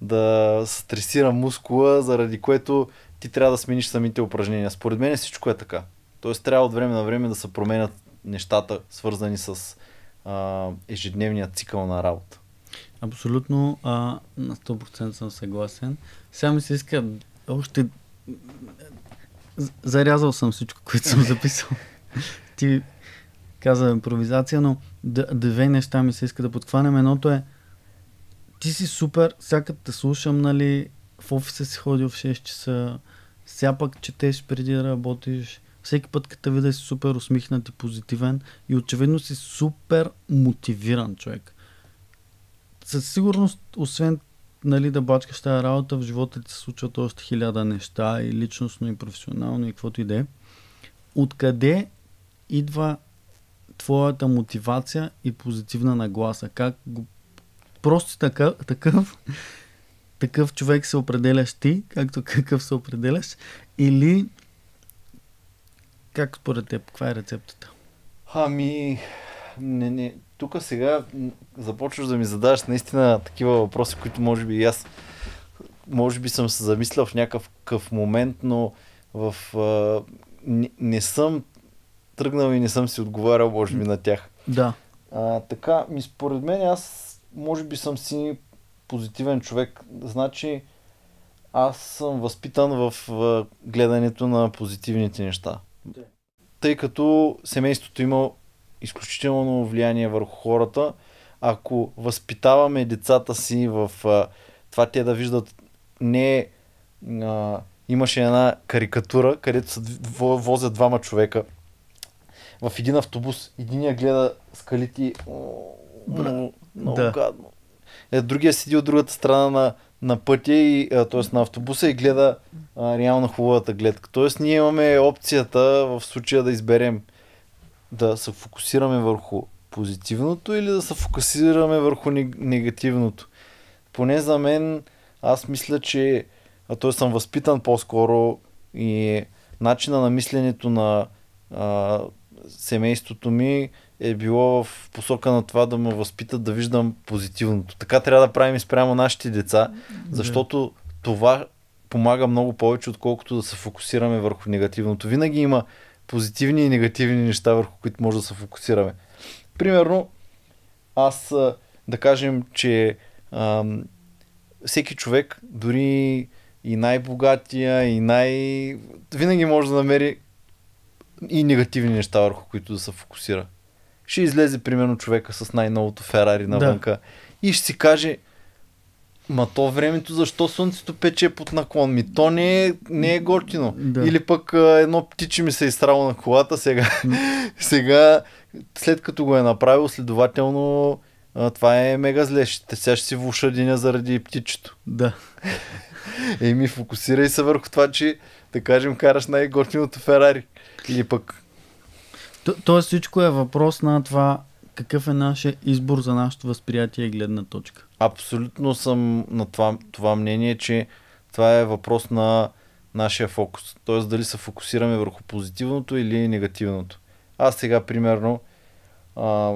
да стресира мускула, заради което ти трябва да смениш самите упражнения. Според мен всичко е така. Тоест трябва от време на време да се променят нещата, свързани с а, ежедневния цикъл на работа. Абсолютно а, на 100% съм съгласен. Сега ми се иска още зарязал съм всичко, което съм записал. Ти каза импровизация, но две неща ми се иска да подхванем. Едното е ти си супер, всяка те слушам, нали, в офиса си ходил в 6 часа, сега пък четеш преди да работиш. Всеки път, като видя си супер усмихнат и позитивен и очевидно си супер мотивиран човек. Със сигурност, освен нали, да бачкаш тази работа, в живота ти се случват още хиляда неща, и личностно, и професионално, и каквото и да е. Откъде идва твоята мотивация и позитивна нагласа? Как го... Просто така, такъв, такъв човек се определяш ти, както какъв се определяш, или как според теб, каква е рецептата? Ами, не, не, тук сега започваш да ми задаваш наистина такива въпроси, които може би и аз може би съм се замислял в някакъв момент, но в, а, не, не съм тръгнал и не съм си отговарял, може би, на тях. Да. А, така, ми според мен аз, може би съм си позитивен човек. Значи, аз съм възпитан в, в гледането на позитивните неща. Да. Тъй като семейството има изключително влияние върху хората. Ако възпитаваме децата си в а, това те да виждат не а, имаше една карикатура, където се возят двама човека в един автобус. Единия гледа скалите много, много да. гадно. Е, другия седи от другата страна на, на пътя, и, т.е. на автобуса и гледа а, реално хубавата гледка. Т.е. ние имаме опцията в случая да изберем да се фокусираме върху позитивното или да се фокусираме върху негативното. Поне за мен, аз мисля, че а той съм възпитан по-скоро и е начина на мисленето на а, семейството ми е било в посока на това да ме възпитат да виждам позитивното. Така трябва да правим и спрямо нашите деца, защото това помага много повече, отколкото да се фокусираме върху негативното. Винаги има позитивни и негативни неща, върху които може да се фокусираме. Примерно, аз да кажем, че ам, всеки човек, дори и най-богатия, и най... винаги може да намери и негативни неща, върху които да се фокусира. Ще излезе, примерно, човека с най-новото Ферари навънка да. и ще си каже, Ма то времето, защо слънцето пече под наклон? Ми то не е, не е готино. Да. Или пък едно птиче ми се е изтрало на колата, сега, [LAUGHS] сега след като го е направил, следователно това е мега зле. Ще, сега ще си влуша деня заради птичето. Да. [LAUGHS] Еми, фокусирай се върху това, че, да кажем, караш най гортиното Ферари. Или пък... То, тоест всичко е въпрос на това какъв е нашия избор за нашето възприятие и гледна точка. Абсолютно съм на това, това мнение, че това е въпрос на нашия фокус. Тоест дали се фокусираме върху позитивното или негативното. Аз сега, примерно, а,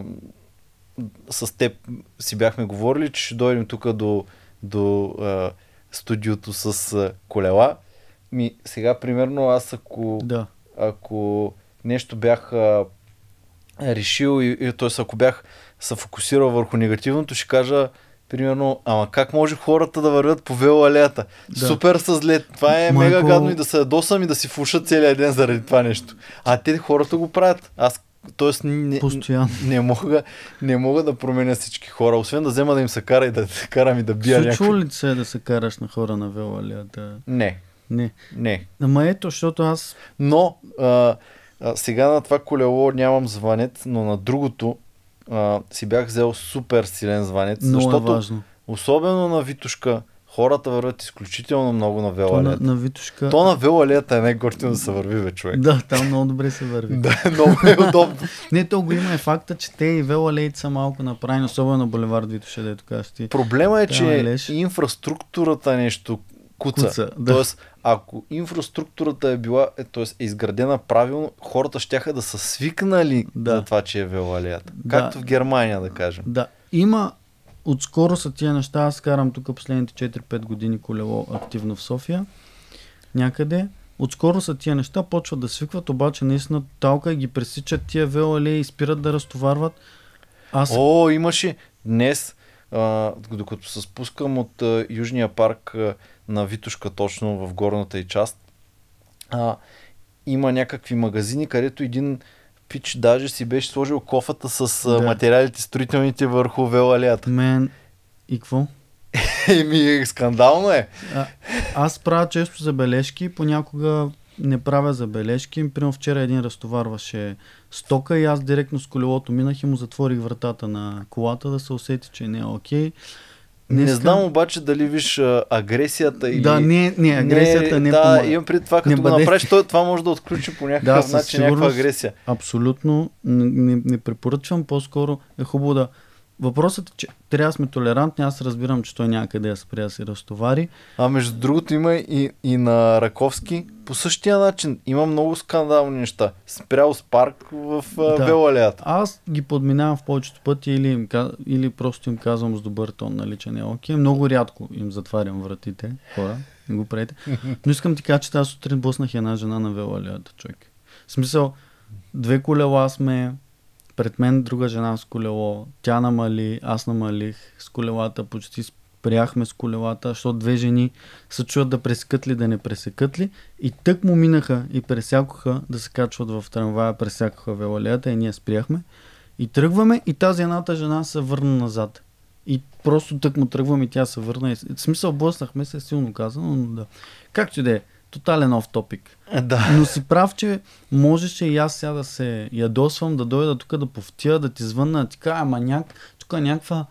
с теб си бяхме говорили, че ще дойдем тук до, до а, студиото с а, колела. Ми, сега, примерно, аз ако, да. ако нещо бях а, решил, и, и, т.е. ако бях се фокусирал върху негативното, ще кажа, Примерно, ама как може хората да вървят по велоалеята? Да. Супер са зле. Това е Майко... мега гадно и да се ядосам и да си фушат целия ден заради това нещо. А те хората го правят. Аз т.е. не, Постоянно. не, мога, не мога да променя всички хора, освен да взема да им се кара и да се [LAUGHS] карам и да бия някакви. ли се да се караш на хора на велоалията? Не. Не. Не. Ама ето, защото аз... Но, а, а, сега на това колело нямам звънец, но на другото а, си бях взел супер силен званец, е защото е важно. особено на Витушка хората върват изключително много на Вела То на, на Витушка... То на велолета е най-гортино да се върви, бе, човек. Да, там много добре се върви. [LAUGHS] да, много е удобно. Не, то го има е факта, че те и Лейт са малко направени, особено на булевард Витуша, дето кажеш ти. Проблема е, че е инфраструктурата нещо куца. куца да. Тоест, ако инфраструктурата е била, е, тоест е изградена правилно, хората ще да са свикнали да. на това, че е велалията. Да. Както в Германия, да кажем. Да. Има отскоро са тия неща. Аз карам тук последните 4-5 години колело активно в София. Някъде. Отскоро са тия неща, почват да свикват, обаче наистина талка и ги пресичат тия велалеи и спират да разтоварват. Аз... О, имаше днес, а, докато се спускам от а, Южния парк, а, на Витушка, точно в горната и част, а, има някакви магазини, където един пич даже си беше сложил кофата с да. материалите строителните върху велалията. Мен, и какво? [LAUGHS] Еми, скандално е. А, аз правя често забележки, понякога не правя забележки. Примерно вчера един разтоварваше стока и аз директно с колелото минах и му затворих вратата на колата да се усети, че не е окей. Okay не, не знам обаче дали виж агресията или... Да, не, не агресията не, не да, помага. имам пред това, като не бъде... направиш, той, това може да отключи по някакъв да, начин някаква агресия. Абсолютно не, не, не препоръчвам, по-скоро е хубаво да Въпросът е, че трябва да сме толерантни. Аз разбирам, че той някъде я спря да се разтовари. А между другото има и, и на Раковски. По същия начин има много скандални неща. Спрял с парк в да. Белалеята. Аз ги подминавам в повечето пъти или, им, или просто им казвам с добър тон, нали, че не е окей. Много рядко им затварям вратите, хора. Не го правите. Но искам ти кажа, че тази сутрин боснах една жена на Велалеята, човек. В смисъл, две колела сме, пред мен друга жена с колело. Тя намали, аз намалих с колелата, почти спряхме с колелата, защото две жени се чуят да пресекат ли, да не пресекат ли. И тък му минаха и пресякоха да се качват в трамвая, пресякоха велолеята и ние спряхме. И тръгваме и тази едната жена се върна назад. И просто тък му тръгвам и тя се върна. В смисъл блъснахме се, силно казано, но да. Както и да е тотален оф топик. Е, да. Но си прав, че можеше и аз сега да се ядосвам, да дойда тук да повтия, да ти звънна, ти кажа, ама няк, тук е някаква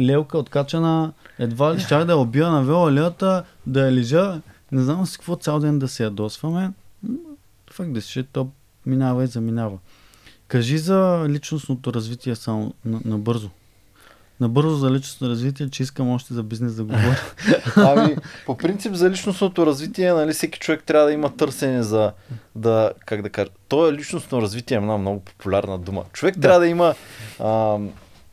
лелка откачана, едва ли щях да я убия на велолията, да я лежа, не знам си какво цял ден да се ядосваме. Факт да си, то минава и заминава. Кажи за личностното развитие само набързо. На Набързо за личностно развитие, че искам още за бизнес да говоря. [LAUGHS] ами, по принцип за личностното развитие, нали, всеки човек трябва да има търсене за да, как да кажа, то е личностно развитие е една много популярна дума. Човек да. трябва да има а,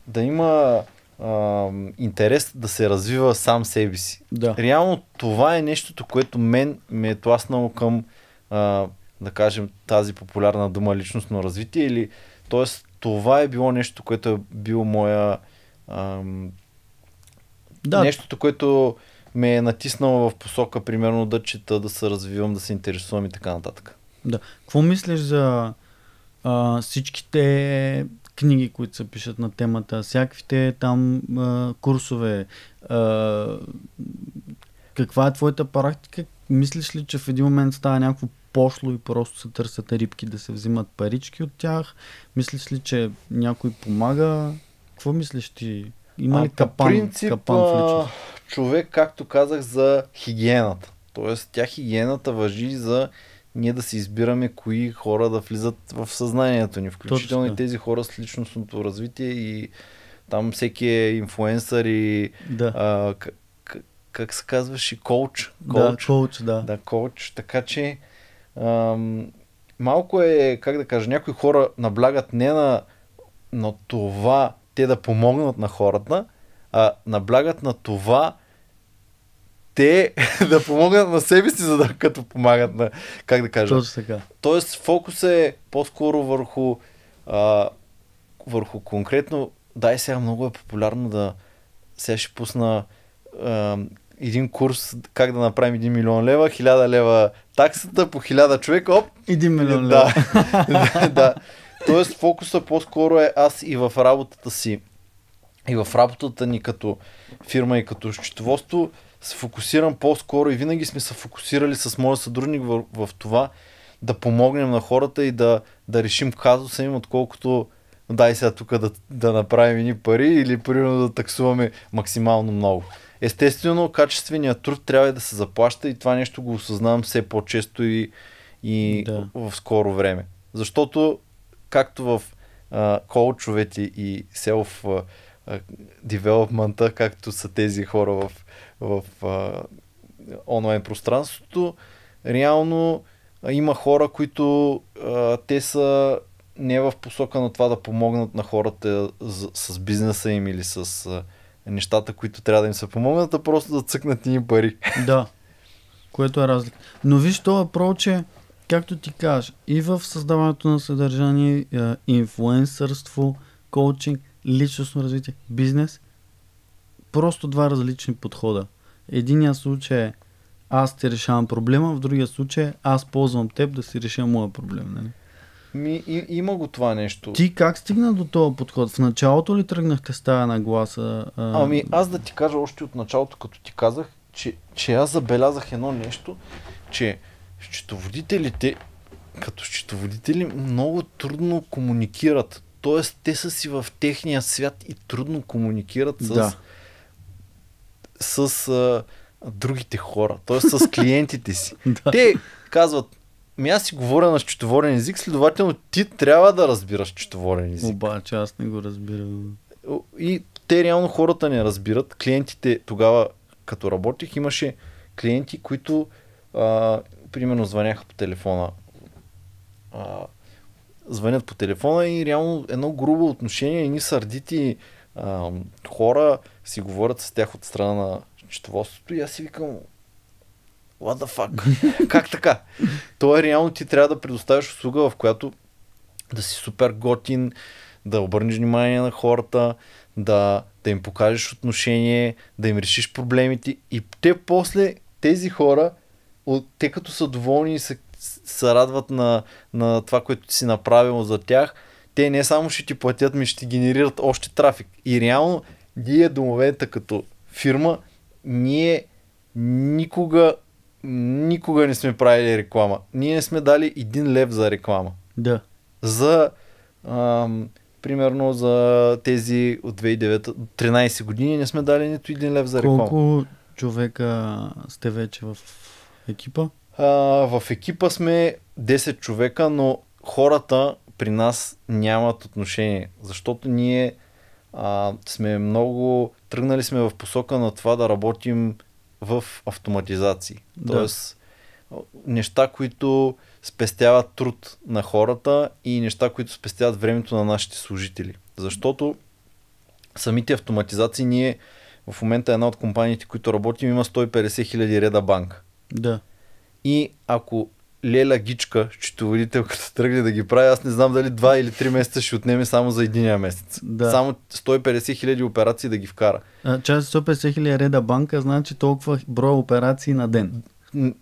да има а, интерес да се развива сам себе си. Да. Реално това е нещото, което мен ме е тласнало към а, да кажем тази популярна дума личностно развитие или т.е. това е било нещо, което е било моя Ам, да. Нещото, което ме е натиснало в посока, примерно, да чета, да се развивам, да се интересувам и така нататък. Да. Какво мислиш за а, всичките книги, които се пишат на темата, всякаквите там а, курсове? А, каква е твоята практика? Мислиш ли, че в един момент става някакво пошло и просто се търсят рибки да се взимат парички от тях? Мислиш ли, че някой помага? Какво мислиш ти? Има ли капан, принцип, капан в личност? Човек, както казах, за хигиената. Тоест, тя хигиената въжи за ние да си избираме кои хора да влизат в съзнанието ни, включително Точно. и тези хора с личностното развитие и там всеки е инфуенсър и да. а, к- как се казваш и коуч. коуч. Да, коуч, да. Да, коуч. Така че ам, малко е, как да кажа, някои хора наблягат не на, на това те да помогнат на хората, а наблягат на това те [LAUGHS] да помогнат на себе си, за да като помагат на... Как да кажа? Точно така. Тоест фокус е по-скоро върху а, върху конкретно... Дай сега много е популярно да... Сега ще пусна а, един курс как да направим 1 милион лева, 1000 лева таксата по 1000 човека, оп! 1 милион лева. Да, [LAUGHS] да, да. Тоест фокуса по-скоро е аз и в работата си, и в работата ни като фирма и като счетоводство се фокусирам по-скоро и винаги сме се фокусирали с моя съдружник в, в това да помогнем на хората и да, да решим казуса им, отколкото дай сега тук да, да направим едни пари или примерно да таксуваме максимално много. Естествено, качественият труд трябва да се заплаща и това нещо го осъзнавам все по-често и, и да. в скоро време. Защото както в а, коучовете и селф девелопмента, както са тези хора в, в а, онлайн пространството, реално а, има хора, които а, те са не в посока на това да помогнат на хората с, с бизнеса им или с а, нещата, които трябва да им се помогнат, а просто да цъкнат ни пари. Да, което е разлика. Но виж това проче както ти кажа, и в създаването на съдържание, е, инфлуенсърство, коучинг, личностно развитие, бизнес, просто два различни подхода. Единия случай е аз ти решавам проблема, в другия случай е, аз ползвам теб да си реша моя проблем. Нали? Ми, и, има го това нещо. Ти как стигна до този подход? В началото ли тръгнахте с тая нагласа? А... Е? Ами аз да ти кажа още от началото, като ти казах, че, че аз забелязах едно нещо, че счетоводителите, като счетоводители, много трудно комуникират. Тоест, те са си в техния свят и трудно комуникират с, да. с, с а, другите хора, т.е. с клиентите си. [LAUGHS] да. Те казват, ми аз си говоря на счетоводен език, следователно ти трябва да разбираш счетоводен език. Обаче аз не го разбирам. И те реално хората не разбират. Клиентите тогава, като работих, имаше клиенти, които а, примерно звъняха по телефона. А, звънят по телефона и реално едно грубо отношение, едни сърдити а, хора си говорят с тях от страна на четоводството и аз си викам What the fuck? [LAUGHS] как така? То е реално ти трябва да предоставиш услуга, в която да си супер готин, да обърнеш внимание на хората, да, да им покажеш отношение, да им решиш проблемите и те после тези хора от, те като са доволни и се, се радват на, на това, което си направил за тях, те не само ще ти платят, ми ще генерират още трафик. И реално, ние до момента като фирма, ние никога, никога не сме правили реклама. Ние не сме дали един лев за реклама. Да. За, ам, примерно, за тези от 2009, 13 години не сме дали нито един лев за реклама. Колко човека сте вече в Екипа? А, в екипа сме 10 човека, но хората при нас нямат отношение, защото ние а, сме много, тръгнали сме в посока на това да работим в автоматизации. Да. Тоест, неща, които спестяват труд на хората и неща, които спестяват времето на нашите служители. Защото самите автоматизации ние в момента една от компаниите, които работим, има 150 000 реда банк. Да. И ако Леля Гичка, счетоводителката, тръгне да ги прави, аз не знам дали 2 или 3 месеца ще отнеме само за единия месец. Да. Само 150 хиляди операции да ги вкара. част 150 хиляди реда банка, значи толкова броя операции на ден. Не,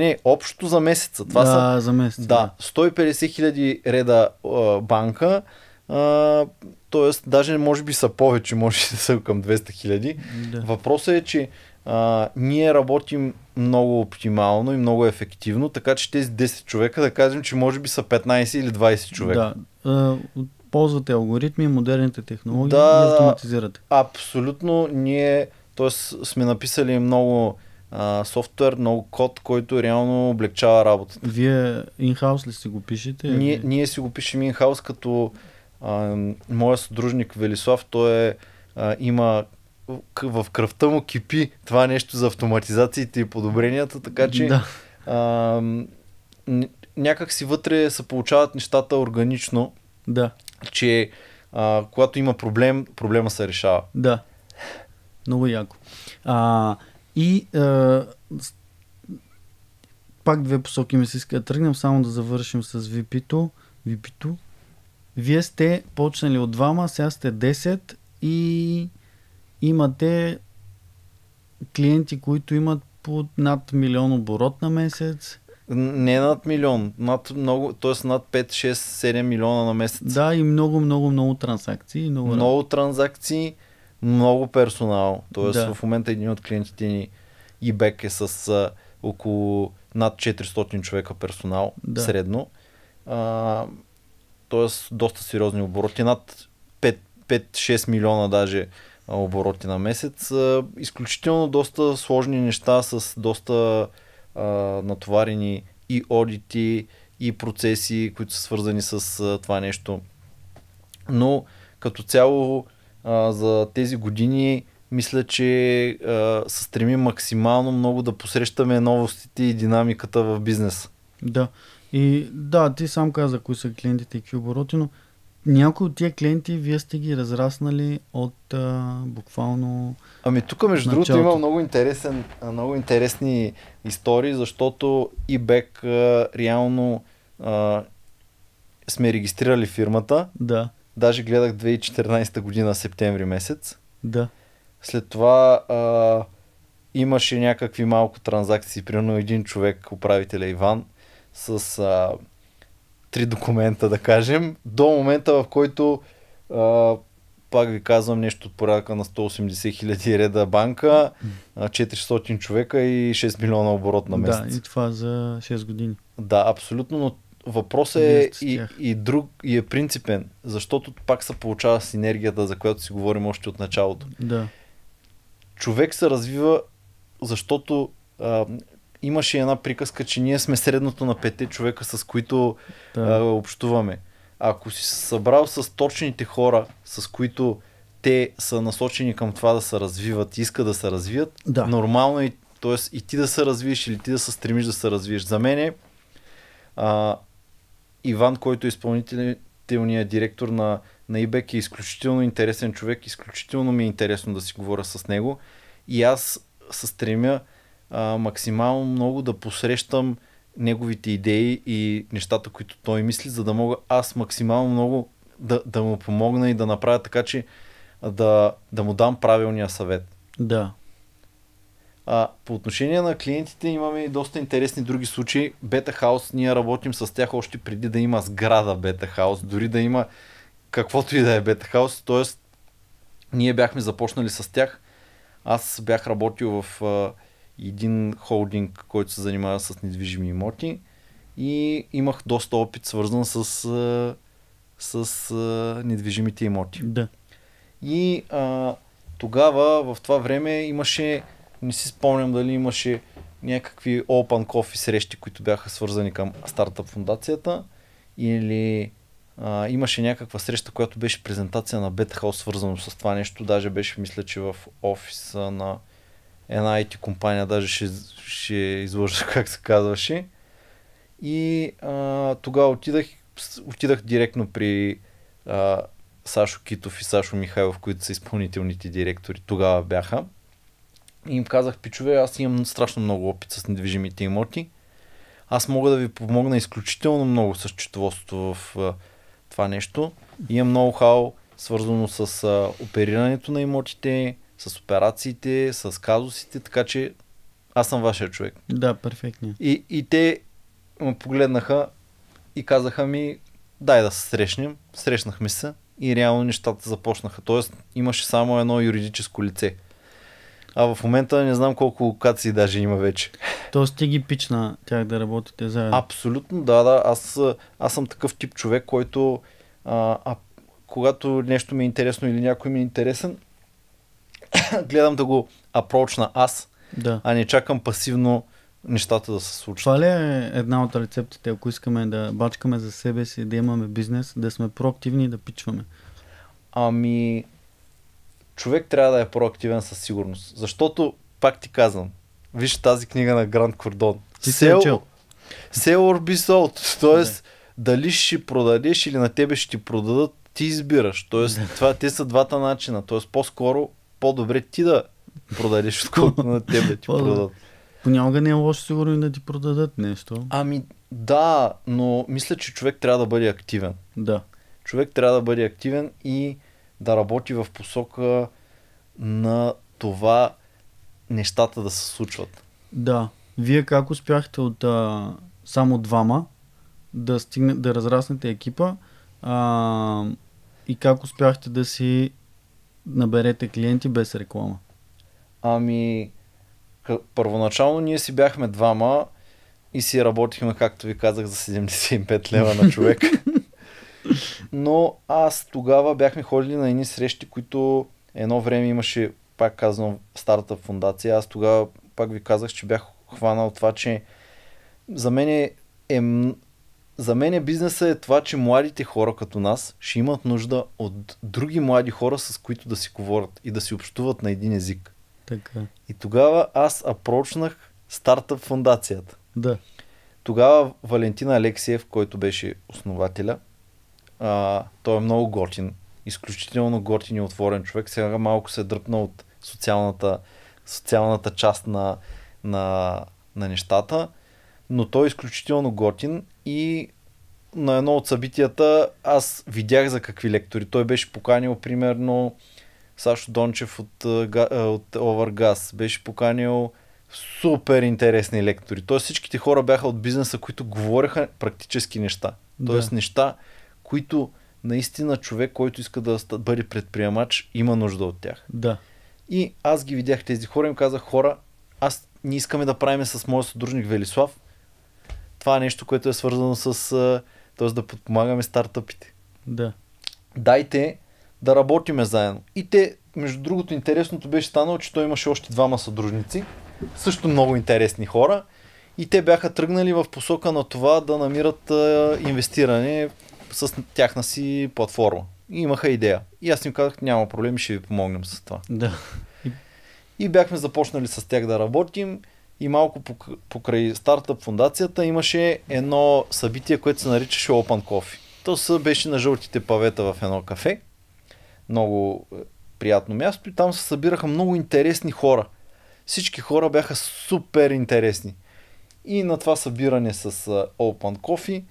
не, общо за месеца. Това да, са, за месец. Да, 150 хиляди реда а, банка, а, т.е. даже може би са повече, може да са към 200 хиляди. Да. Въпросът е, че а, ние работим много оптимално и много ефективно, така че тези 10 човека, да кажем, че може би са 15 или 20 човека. Да. Ползвате алгоритми, модерните технологии да, и автоматизирате. Абсолютно. Ние т.е. сме написали много а, софтуер, много код, който реално облегчава работата. Вие инхаус ли си го пишете? Ние, ние си го пишем инхаус, като а, моя съдружник Велислав, той е, а, има в кръвта му кипи това нещо за автоматизациите и подобренията, така че да. а, някак си вътре се получават нещата органично, да. че а, когато има проблем, проблема се решава. Да, много яко. А, и а, пак две посоки ми се иска да тръгнем, само да завършим с VP-то. vp Вие сте почнали от двама, сега сте 10 и имате клиенти, които имат под над милион оборот на месец. Не над милион, над много, т.е. над 5, 6, 7 милиона на месец. Да, и много, много, много транзакции. Много, много транзакции, много персонал. Т.е. Да. в момента един от клиентите ни бек е с а, около над 400 човека персонал да. средно. т.е. доста сериозни обороти, над 5, 5-6 милиона даже обороти на месец. Изключително доста сложни неща с доста а, натоварени и одити, и процеси, които са свързани с а, това нещо. Но като цяло а, за тези години мисля, че а, се стремим максимално много да посрещаме новостите и динамиката в бизнес. Да. И да, ти сам каза кои са клиентите и какви обороти, но някои от тия клиенти вие сте ги разраснали от а, буквално. Ами тук, между другото, има много, интересен, много интересни истории, защото и Бек реално а, сме регистрирали фирмата. Да. Даже гледах 2014 година, септември месец. Да. След това а, имаше някакви малко транзакции, примерно един човек, управителя Иван, с а, три документа, да кажем, до момента в който а, пак ви казвам нещо от порядка на 180 хиляди реда банка, 400 човека и 6 милиона оборот на месец. Да, и това за 6 години. Да, абсолютно, но въпросът е и, и друг, и е принципен, защото пак се получава синергията, за която си говорим още от началото. Да. Човек се развива, защото а, имаше една приказка, че ние сме средното на пете човека, с които да. а, общуваме. Ако си събрал с точните хора, с които те са насочени към това да се развиват, искат да се развият, да. нормално е т.е. и ти да се развиеш или ти да се стремиш да се развиеш. За мен е а, Иван, който е изпълнителният директор на, на ИБЕК е изключително интересен човек, изключително ми е интересно да си говоря с него и аз се стремя а, максимално много да посрещам неговите идеи и нещата, които той мисли, за да мога аз максимално много да, да му помогна и да направя така, че да, да му дам правилния съвет. Да. А, по отношение на клиентите имаме и доста интересни други случаи. Бета Хаус, ние работим с тях още преди да има сграда Бета Хаус, дори да има каквото и да е Бета Хаус. Тоест, ние бяхме започнали с тях. Аз бях работил в един холдинг, който се занимава с недвижими имоти и имах доста опит свързан с, с, с недвижимите имоти. Да. И а, тогава, в това време имаше, не си спомням дали имаше някакви open coffee срещи, които бяха свързани към стартъп фундацията или а, имаше някаква среща, която беше презентация на Бетхаус, свързано с това нещо. Даже беше, мисля, че в офиса на една IT компания, даже ще, ще излъжа [LAUGHS] как се казваше. И а, тогава отидах, отидах директно при а, Сашо Китов и Сашо Михайлов, които са изпълнителните директори, тогава бяха. И им казах, пичове, аз имам страшно много опит с недвижимите имоти. Аз мога да ви помогна изключително много с четоводството в а, това нещо. Имам ноу-хау, свързано с а, оперирането на имотите, с операциите, с казусите, така че аз съм вашия човек. Да, перфектно. И, и те ме погледнаха и казаха ми, дай да се срещнем. Срещнахме се и реално нещата започнаха. Тоест имаше само едно юридическо лице. А в момента не знам колко локации даже има вече. Тоест ти ги пична тях да работите заедно? Абсолютно, да, да. Аз, аз съм такъв тип човек, който а, а, когато нещо ми е интересно или някой ми е интересен, [COUGHS] гледам да го апрочна аз, да. а не чакам пасивно нещата да се случат. Това ли е една от рецептите, ако искаме да бачкаме за себе си, да имаме бизнес, да сме проактивни и да пичваме? Ами, човек трябва да е проактивен със сигурност. Защото, пак ти казвам, виж тази книга на Гранд Кордон. Ти се се Sell or be sold. Тоест, да. дали ще продадеш или на тебе ще ти продадат, ти избираш. Тоест, да. това, те са двата начина. Тоест, по-скоро по-добре ти да продадеш, отколкото на теб да ти продадат. Понякога не е лошо сигурно и да ти продадат нещо. Ами да, но мисля, че човек трябва да бъде активен. Да. Човек трябва да бъде активен и да работи в посока на това нещата да се случват. Да. Вие как успяхте от а, само двама да, стигне, да разраснете екипа а, и как успяхте да си наберете клиенти без реклама? Ами, първоначално ние си бяхме двама и си работихме, както ви казах, за 75 лева на човек. [LAUGHS] Но аз тогава бяхме ходили на едни срещи, които едно време имаше, пак казвам, старата фундация. Аз тогава пак ви казах, че бях хванал това, че за мен е, е за мен бизнесът е това, че младите хора като нас ще имат нужда от други млади хора, с които да си говорят и да си общуват на един език. Така. И тогава аз апрочнах стартъп фундацията. Да. Тогава Валентина Алексиев, който беше основателя, а, той е много готин, изключително готин и отворен човек. Сега малко се е дръпна от социалната, социалната част на, на, на нещата но той е изключително готин и на едно от събитията аз видях за какви лектори. Той беше поканил примерно Сашо Дончев от, от Overgas. Беше поканил супер интересни лектори. Тоест всичките хора бяха от бизнеса, които говореха практически неща. Тоест да. неща, които наистина човек, който иска да бъде предприемач, има нужда от тях. Да. И аз ги видях тези хора и им казах, хора, аз не искаме да правим с моят съдружник Велислав това е нещо, което е свързано с... т.е. да подпомагаме стартъпите. Да. Дайте да работиме заедно. И те, между другото, интересното беше станало, че той имаше още двама съдружници, също много интересни хора. И те бяха тръгнали в посока на това да намират а, инвестиране с тяхна си платформа. И имаха идея. И аз им казах, няма проблем, ще ви помогнем с това. Да. И бяхме започнали с тях да работим и малко покрай стартъп фундацията имаше едно събитие, което се наричаше Open Coffee. То са, беше на жълтите павета в едно кафе. Много е, приятно място и там се събираха много интересни хора. Всички хора бяха супер интересни. И на това събиране с е, Open Coffee,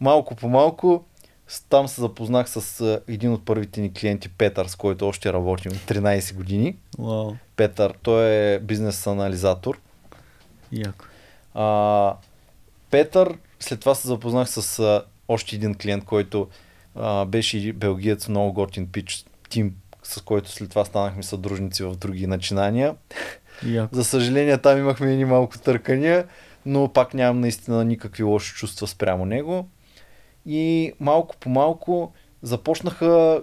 малко по малко, там се запознах с е, един от първите ни клиенти, Петър, с който още работим 13 години. Wow. Петър, той е бизнес анализатор Яко. А, Петър, след това се запознах с а, още един клиент, който а, беше белгиец, много готин пич, тим, с който след това станахме съдружници в други начинания. Яко. За съжаление, там имахме едни малко търкания, но пак нямам наистина никакви лоши чувства спрямо него. И малко по малко започнаха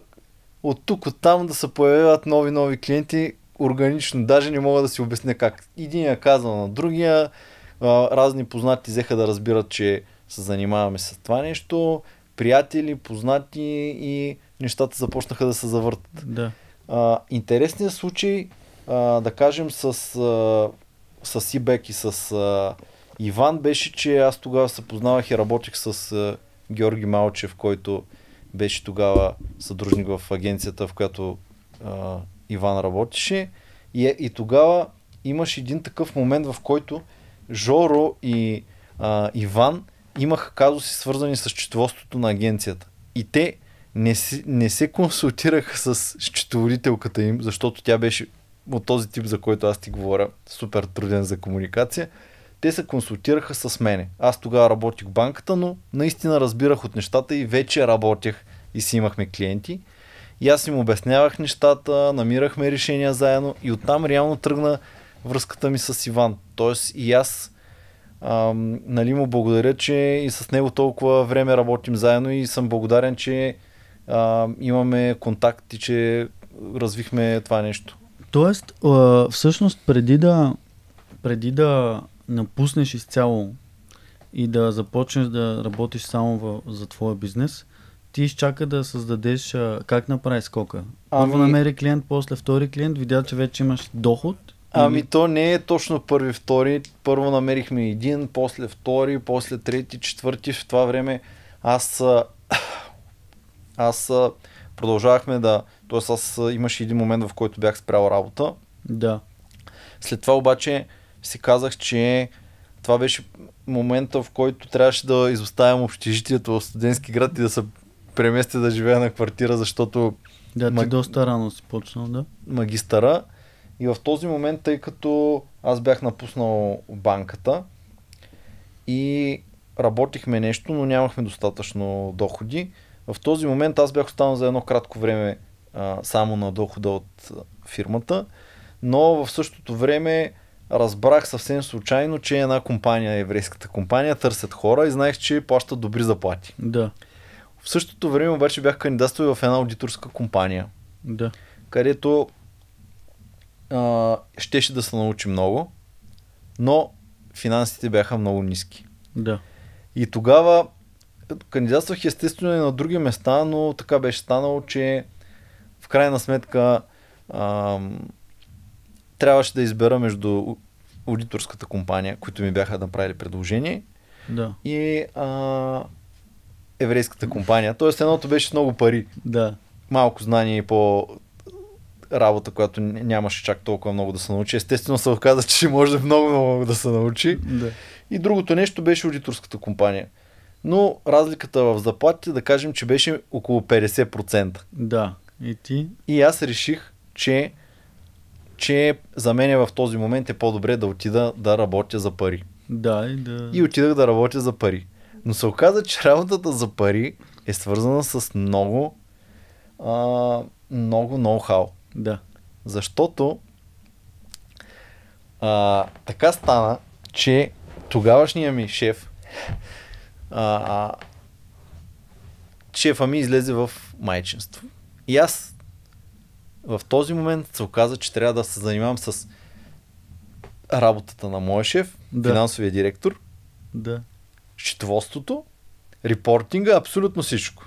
от тук, от там да се появяват нови, нови клиенти, органично, даже не мога да си обясня как. я казва на другия, разни познати взеха да разбират, че се занимаваме с това нещо, приятели, познати и нещата започнаха да се завъртат. Да. А, интересният случай, а, да кажем, с, а, с Ибек и с а, Иван беше, че аз тогава се познавах и работих с а, Георги Малчев, който беше тогава съдружник в агенцията, в която а, Иван работеше. И, е, и тогава имаш един такъв момент, в който Жоро и а, Иван имаха казуси свързани с счетоводството на агенцията. И те не, си, не се консултираха с счетоводителката им, защото тя беше от този тип, за който аз ти говоря, супер труден за комуникация. Те се консултираха с мене. Аз тогава работих в банката, но наистина разбирах от нещата и вече работех и си имахме клиенти. И аз им обяснявах нещата, намирахме решения заедно и оттам реално тръгна връзката ми с Иван. Тоест и аз а, нали, му благодаря, че и с него толкова време работим заедно и съм благодарен, че а, имаме контакт и че развихме това нещо. Тоест, всъщност преди да, преди да напуснеш изцяло и да започнеш да работиш само в, за твоя бизнес, ти изчака да създадеш а, как направи скока. Ами... Първо намери клиент, после втори клиент, видя, че вече имаш доход. Ами и... то не е точно първи, втори. Първо намерихме един, после втори, после трети, четвърти. В това време аз [COUGHS] аз продължавахме да... Тоест аз имаше един момент, в който бях спрял работа. Да. След това обаче си казах, че това беше момента, в който трябваше да изоставям общежитието в студентски град и да се преместя да живея на квартира, защото... Да, ти маг... доста рано си почнал, да. Магистъра. И в този момент, тъй като аз бях напуснал банката и работихме нещо, но нямахме достатъчно доходи. В този момент аз бях останал за едно кратко време а, само на дохода от фирмата, но в същото време разбрах съвсем случайно, че една компания, еврейската компания, търсят хора и знаех, че плащат добри заплати. Да. В същото време обаче бях кандидатствал в една аудиторска компания. Да. Където а, щеше да се научи много, но финансите бяха много ниски. Да. И тогава е, кандидатствах естествено и на други места, но така беше станало, че в крайна сметка а, трябваше да избера между аудиторската компания, които ми бяха направили предложение. Да. И а, еврейската компания. Тоест едното беше много пари. Да. Малко знание и по работа, която нямаше чак толкова много да се научи. Естествено се оказа, че може много, много да се научи. Да. И другото нещо беше аудиторската компания. Но разликата в заплатите, да кажем, че беше около 50%. Да. И ти? И аз реших, че, че за мен в този момент е по-добре да отида да работя за пари. Да, и да. И отидах да работя за пари. Но се оказа, че работата за пари е свързана с много, а, много ноу-хау. Да. Защото а, така стана, че тогавашният ми шеф, а, а, шефа ми излезе в майчинство. И аз в този момент се оказа, че трябва да се занимавам с работата на моя шеф, да. финансовия директор. Да счетоводството, репортинга, абсолютно всичко.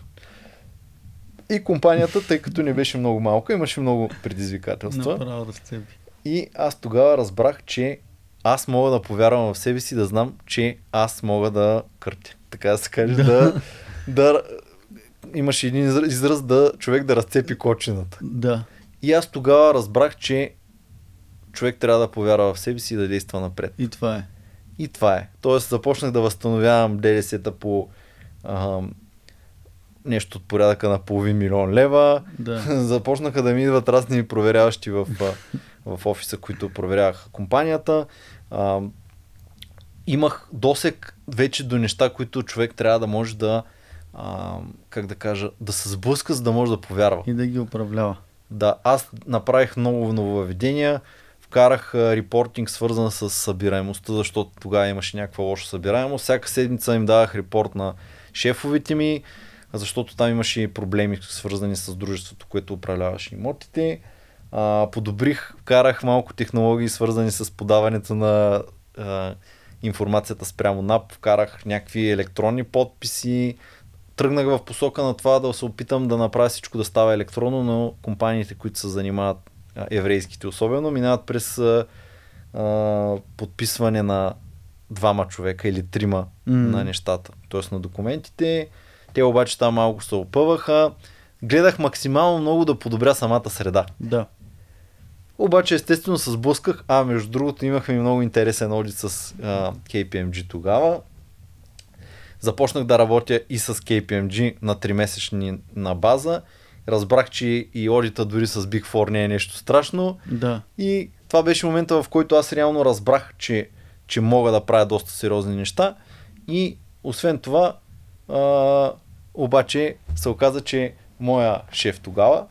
И компанията, тъй като не беше много малка, имаше много предизвикателства. Направо разцепи. И аз тогава разбрах, че аз мога да повярвам в себе си, да знам, че аз мога да къртя. Така да се каже, да, да имаше един израз да човек да разцепи кочината. Да. И аз тогава разбрах, че човек трябва да повярва в себе си и да действа напред. И това е. И това е. Тоест започнах да възстановявам ДДС-та по а, нещо от порядъка на половин милион лева. Да. [LAUGHS] Започнаха да ми идват разни проверяващи в, в офиса, които проверявах компанията. А, имах досек вече до неща, които човек трябва да може да, а, как да кажа, да се сблъска, за да може да повярва. И да ги управлява. Да, аз направих много нововведения вкарах репортинг свързан с събираемостта, защото тогава имаше някаква лоша събираемост. Всяка седмица им давах репорт на шефовите ми, защото там имаше и проблеми свързани с дружеството, което управляваше имотите. А, подобрих, вкарах малко технологии свързани с подаването на а, информацията спрямо НАП, вкарах някакви електронни подписи, тръгнах в посока на това да се опитам да направя всичко да става електронно, но компаниите, които се занимават еврейските особено, минават през а, подписване на двама човека или трима mm. на нещата, т.е. на документите. Те обаче там малко се опъваха. Гледах максимално много да подобря самата среда. Да. Обаче естествено се сблъсках, а между другото имахме много интересен одит с а, KPMG тогава. Започнах да работя и с KPMG на 3 месечни на база разбрах, че и одита дори с Big Four не е нещо страшно. Да. И това беше момента, в който аз реално разбрах, че, че мога да правя доста сериозни неща. И освен това, а, обаче се оказа, че моя шеф тогава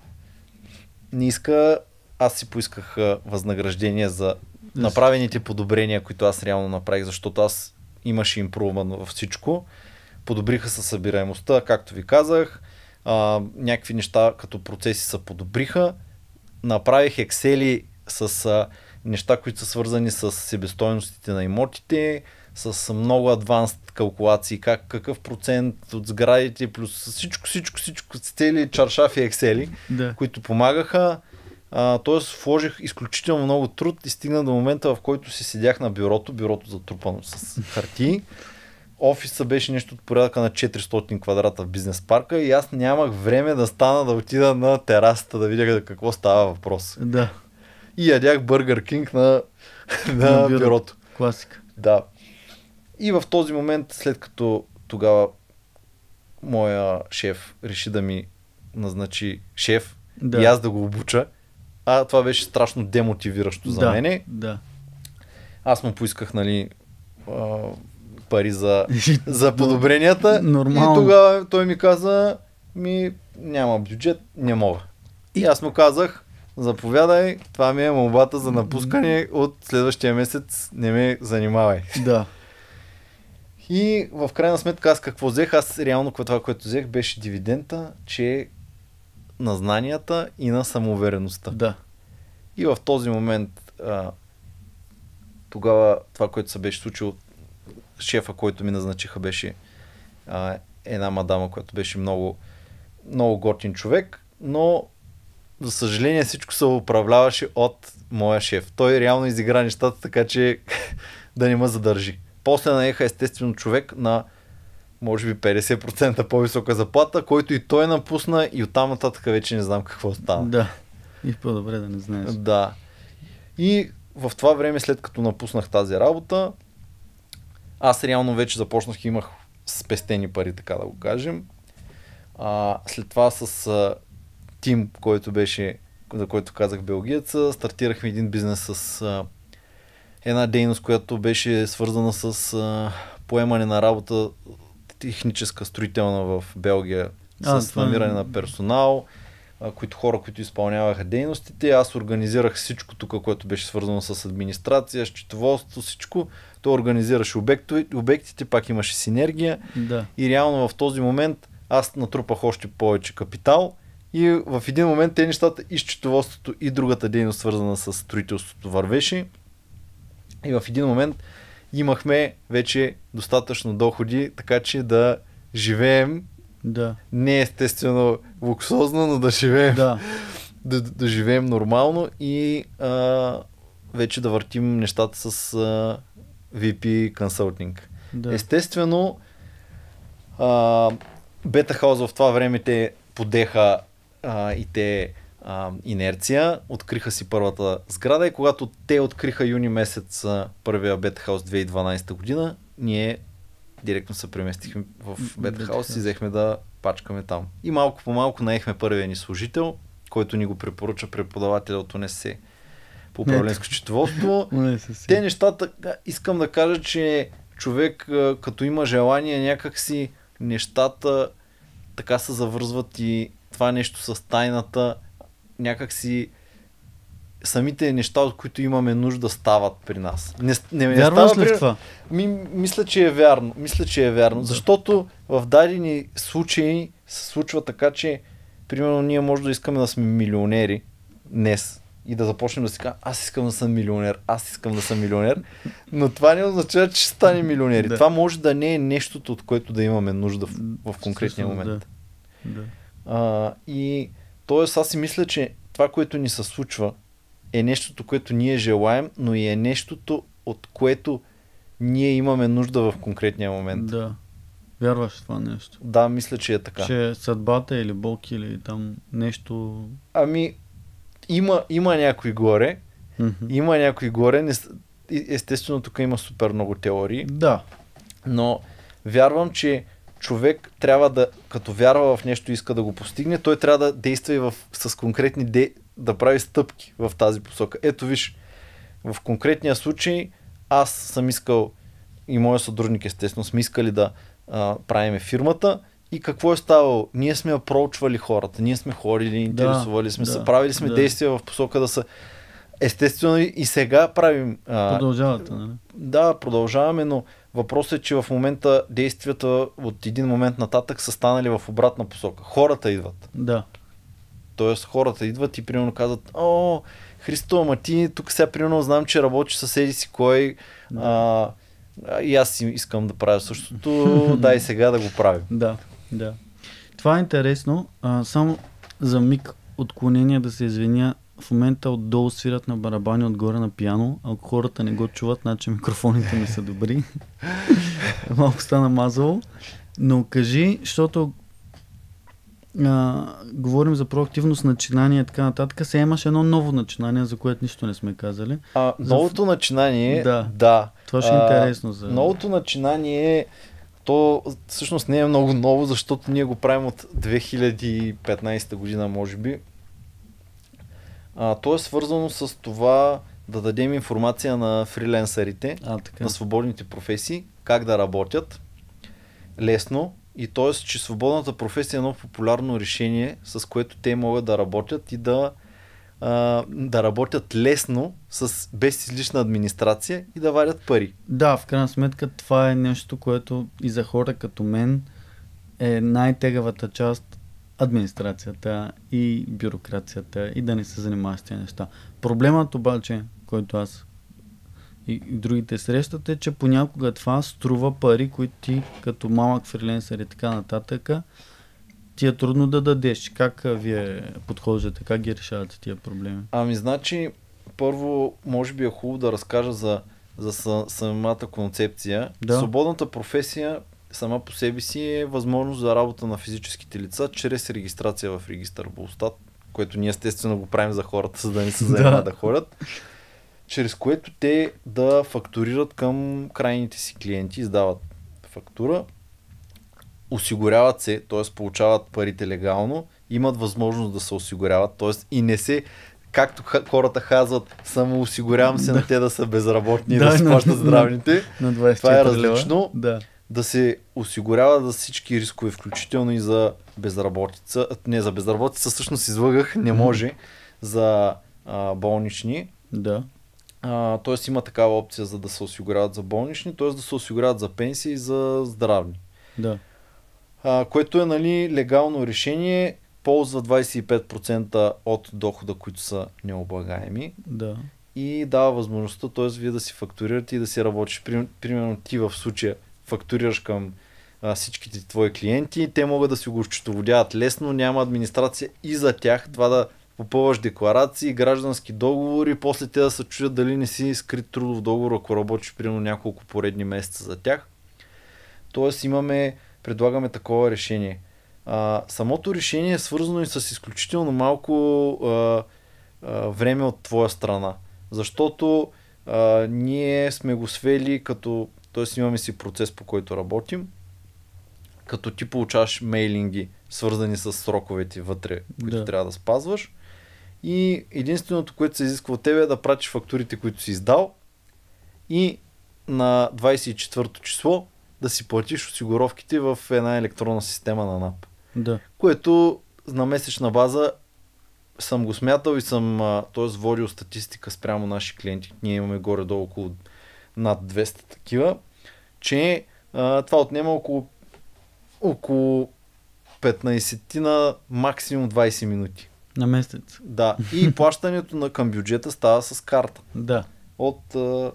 не иска, аз си поисках възнаграждение за направените подобрения, които аз реално направих, защото аз имаше импрувмент във всичко. Подобриха се събираемостта, както ви казах а, някакви неща като процеси се подобриха. Направих ексели с а, неща, които са свързани с себестойностите на имотите, с много адванст калкулации, как, какъв процент от сградите, плюс всичко, всичко, всичко, цели чаршафи и ексели, да. които помагаха. А, тоест вложих изключително много труд и стигна до момента, в който си седях на бюрото, бюрото затрупано с хартии офиса беше нещо от порядъка на 400 квадрата в бизнес парка и аз нямах време да стана да отида на терасата да видя какво става въпрос. Да. И ядях бъргър Кинг на, [LAUGHS] на, бюрото. Класика. Да. И в този момент, след като тогава моя шеф реши да ми назначи шеф да. и аз да го обуча, а това беше страшно демотивиращо за да, мене. Да. Аз му поисках, нали, пари за, [LAUGHS] за подобренията. Нормално. И тогава той ми каза, ми няма бюджет, не мога. И аз му казах, заповядай, това ми е молбата за напускане от следващия месец, не ме занимавай. Да. И в крайна сметка аз какво взех? Аз реално това, което взех беше дивидента, че на знанията и на самоувереността. Да. И в този момент а, тогава това, което се беше случило, шефа, който ми назначиха, беше а, една мадама, която беше много, много готин човек, но за съжаление всичко се управляваше от моя шеф. Той реално изигра нещата, така че [LAUGHS] да не ме задържи. После наеха естествено човек на може би 50% по-висока заплата, който и той напусна и оттам нататък вече не знам какво стана. Да. И по-добре да не знаеш. Да. И в това време, след като напуснах тази работа, аз реално вече започнах и имах спестени пари, така да го кажем. А, след това с а, Тим, който беше, за който казах белгиеца, стартирахме един бизнес с а, една дейност, която беше свързана с а, поемане на работа техническа, строителна в Белгия, а, с намиране на персонал, а, които хора, които изпълняваха дейностите. Аз организирах всичко тук, което беше свързано с администрация, счетоводство, всичко то организираше обектите, обектите, пак имаше синергия. Да. И реално в този момент аз натрупах още повече капитал. И в един момент те нещата и счетоводството и другата дейност, свързана с строителството, вървеше. И в един момент имахме вече достатъчно доходи, така че да живеем да. не естествено луксозно, но да живеем, да. [LAUGHS] да, да живеем нормално и а, вече да въртим нещата с а, VP консултинг. Да. Естествено, Бета Хаус в това време те подеха а, и те а, инерция, откриха си първата сграда и когато те откриха юни месец първия Бета Хаус 2012 година, ние директно се преместихме в Бета Хаус и взехме да пачкаме там. И малко по малко наехме първия ни служител, който ни го препоръча преподавателя от УНСС по управленско счетоводство. [LAUGHS] Те нещата, искам да кажа, че човек като има желание някакси нещата така се завързват и това нещо с тайната някакси самите неща, от които имаме нужда, стават при нас. Не, не, не Вярваш ли при... това? Ми, мисля, че е вярно. Мисля, че е вярно. Защото в дадени случаи се случва така, че примерно ние може да искаме да сме милионери днес, и да започнем да си кажем, аз искам да съм милионер, аз искам да съм милионер, но това не означава, че ще стане милионер. Да. Това може да не е нещото, от което да имаме нужда в, в конкретния момент. Да. да. А, и т.е. аз си мисля, че това, което ни се случва, е нещото, което ние желаем, но и е нещото, от което ние имаме нужда в конкретния момент. Да. Вярваш в това нещо? Да, мисля, че е така. Че съдбата или Бог или там нещо... Ами, има, има някой горе, mm-hmm. има някой горе, не, естествено тук има супер много теории. Да. Но вярвам, че човек трябва да, като вярва в нещо и иска да го постигне, той трябва да действа и в, с конкретни, де, да прави стъпки в тази посока. Ето виж, в конкретния случай аз съм искал и моят съдружник, естествено сме искали да а, правиме фирмата и какво е ставало. Ние сме проучвали хората, ние сме ходили, интересували сме да, се, правили сме да. действия в посока да са Естествено и сега правим... Продължавате, нали? Да, продължаваме, но въпросът е, че в момента действията от един момент нататък са станали в обратна посока. Хората идват. Да. Тоест хората идват и примерно казват, о, Христо, ама ти тук сега примерно знам, че работи с еди си кой. Да. А, и аз искам да правя същото, [LAUGHS] дай сега да го правим. Да. Да. Това е интересно. А, само за миг отклонение да се извиня. В момента отдолу свират на барабани, отгоре на пиано. Ако хората не го чуват, значи микрофоните не са добри. [LAUGHS] Малко стана мазало. Но кажи, защото а, говорим за проактивност, начинание и така нататък, се имаше едно ново начинание, за което нищо не сме казали. А, новото за... начинание, да. да. Това ще е интересно. За... Новото начинание е то всъщност не е много ново, защото ние го правим от 2015 година, може би. А, то е свързано с това да дадем информация на фриленсърите, а, така. на свободните професии, как да работят лесно и т.е. че свободната професия е едно популярно решение, с което те могат да работят и да да работят лесно, с, без излишна администрация и да варят пари. Да, в крайна сметка това е нещо, което и за хора като мен е най-тегавата част администрацията и бюрокрацията и да не се занимава с тези неща. Проблемът обаче, който аз и другите срещат е, че понякога това струва пари, които ти като малък фриленсър и така нататъка ти е трудно да дадеш. Как вие подхождате? Как ги решавате тия проблеми? Ами, значи, първо, може би е хубаво да разкажа за, за самата концепция. Да. Свободната професия сама по себе си е възможност за работа на физическите лица чрез регистрация в регистър Булстат, което ние естествено го правим за хората, за да не се [LAUGHS] заема да ходят чрез което те да фактурират към крайните си клиенти, издават фактура осигуряват се, т.е. получават парите легално, имат възможност да се осигуряват, т.е. и не се както хората хазват, само осигурявам се да. на те да са безработни да, и да се плащат здравните. На, на Това е различно. Да. да се осигурява за всички рискове, включително и за безработица. Не, за безработица всъщност излъгах, не може за а, болнични. Да. има такава опция за да се осигуряват за болнични, т.е. да се осигуряват за пенсии и за здравни. Да а, което е нали, легално решение, ползва 25% от дохода, които са необлагаеми. Да. И дава възможността, т.е. вие да си фактурирате и да си работиш. Примерно ти в случая фактурираш към а, всичките твои клиенти, те могат да си го счетоводяват лесно, няма администрация и за тях това да попълваш декларации, граждански договори, после те да се чудят дали не си скрит трудов договор, ако работиш примерно няколко поредни месеца за тях. Тоест имаме предлагаме такова решение. А, самото решение е свързано и с изключително малко а, а, време от твоя страна, защото а, ние сме го свели като, т.е. имаме си процес по който работим, като ти получаваш мейлинги, свързани с сроковете вътре, които да. трябва да спазваш. И единственото, което се изисква от тебе е да пратиш фактурите, които си издал и на 24 то число да си платиш осигуровките в една електронна система на НАП. Да. Което на месечна база съм го смятал и съм т.е. водил статистика спрямо наши клиенти. Ние имаме горе-долу около над 200 такива, че а, това отнема около, около 15 на максимум 20 минути. На месец. Да. И [LAUGHS] плащането на към бюджета става с карта. Да. От а,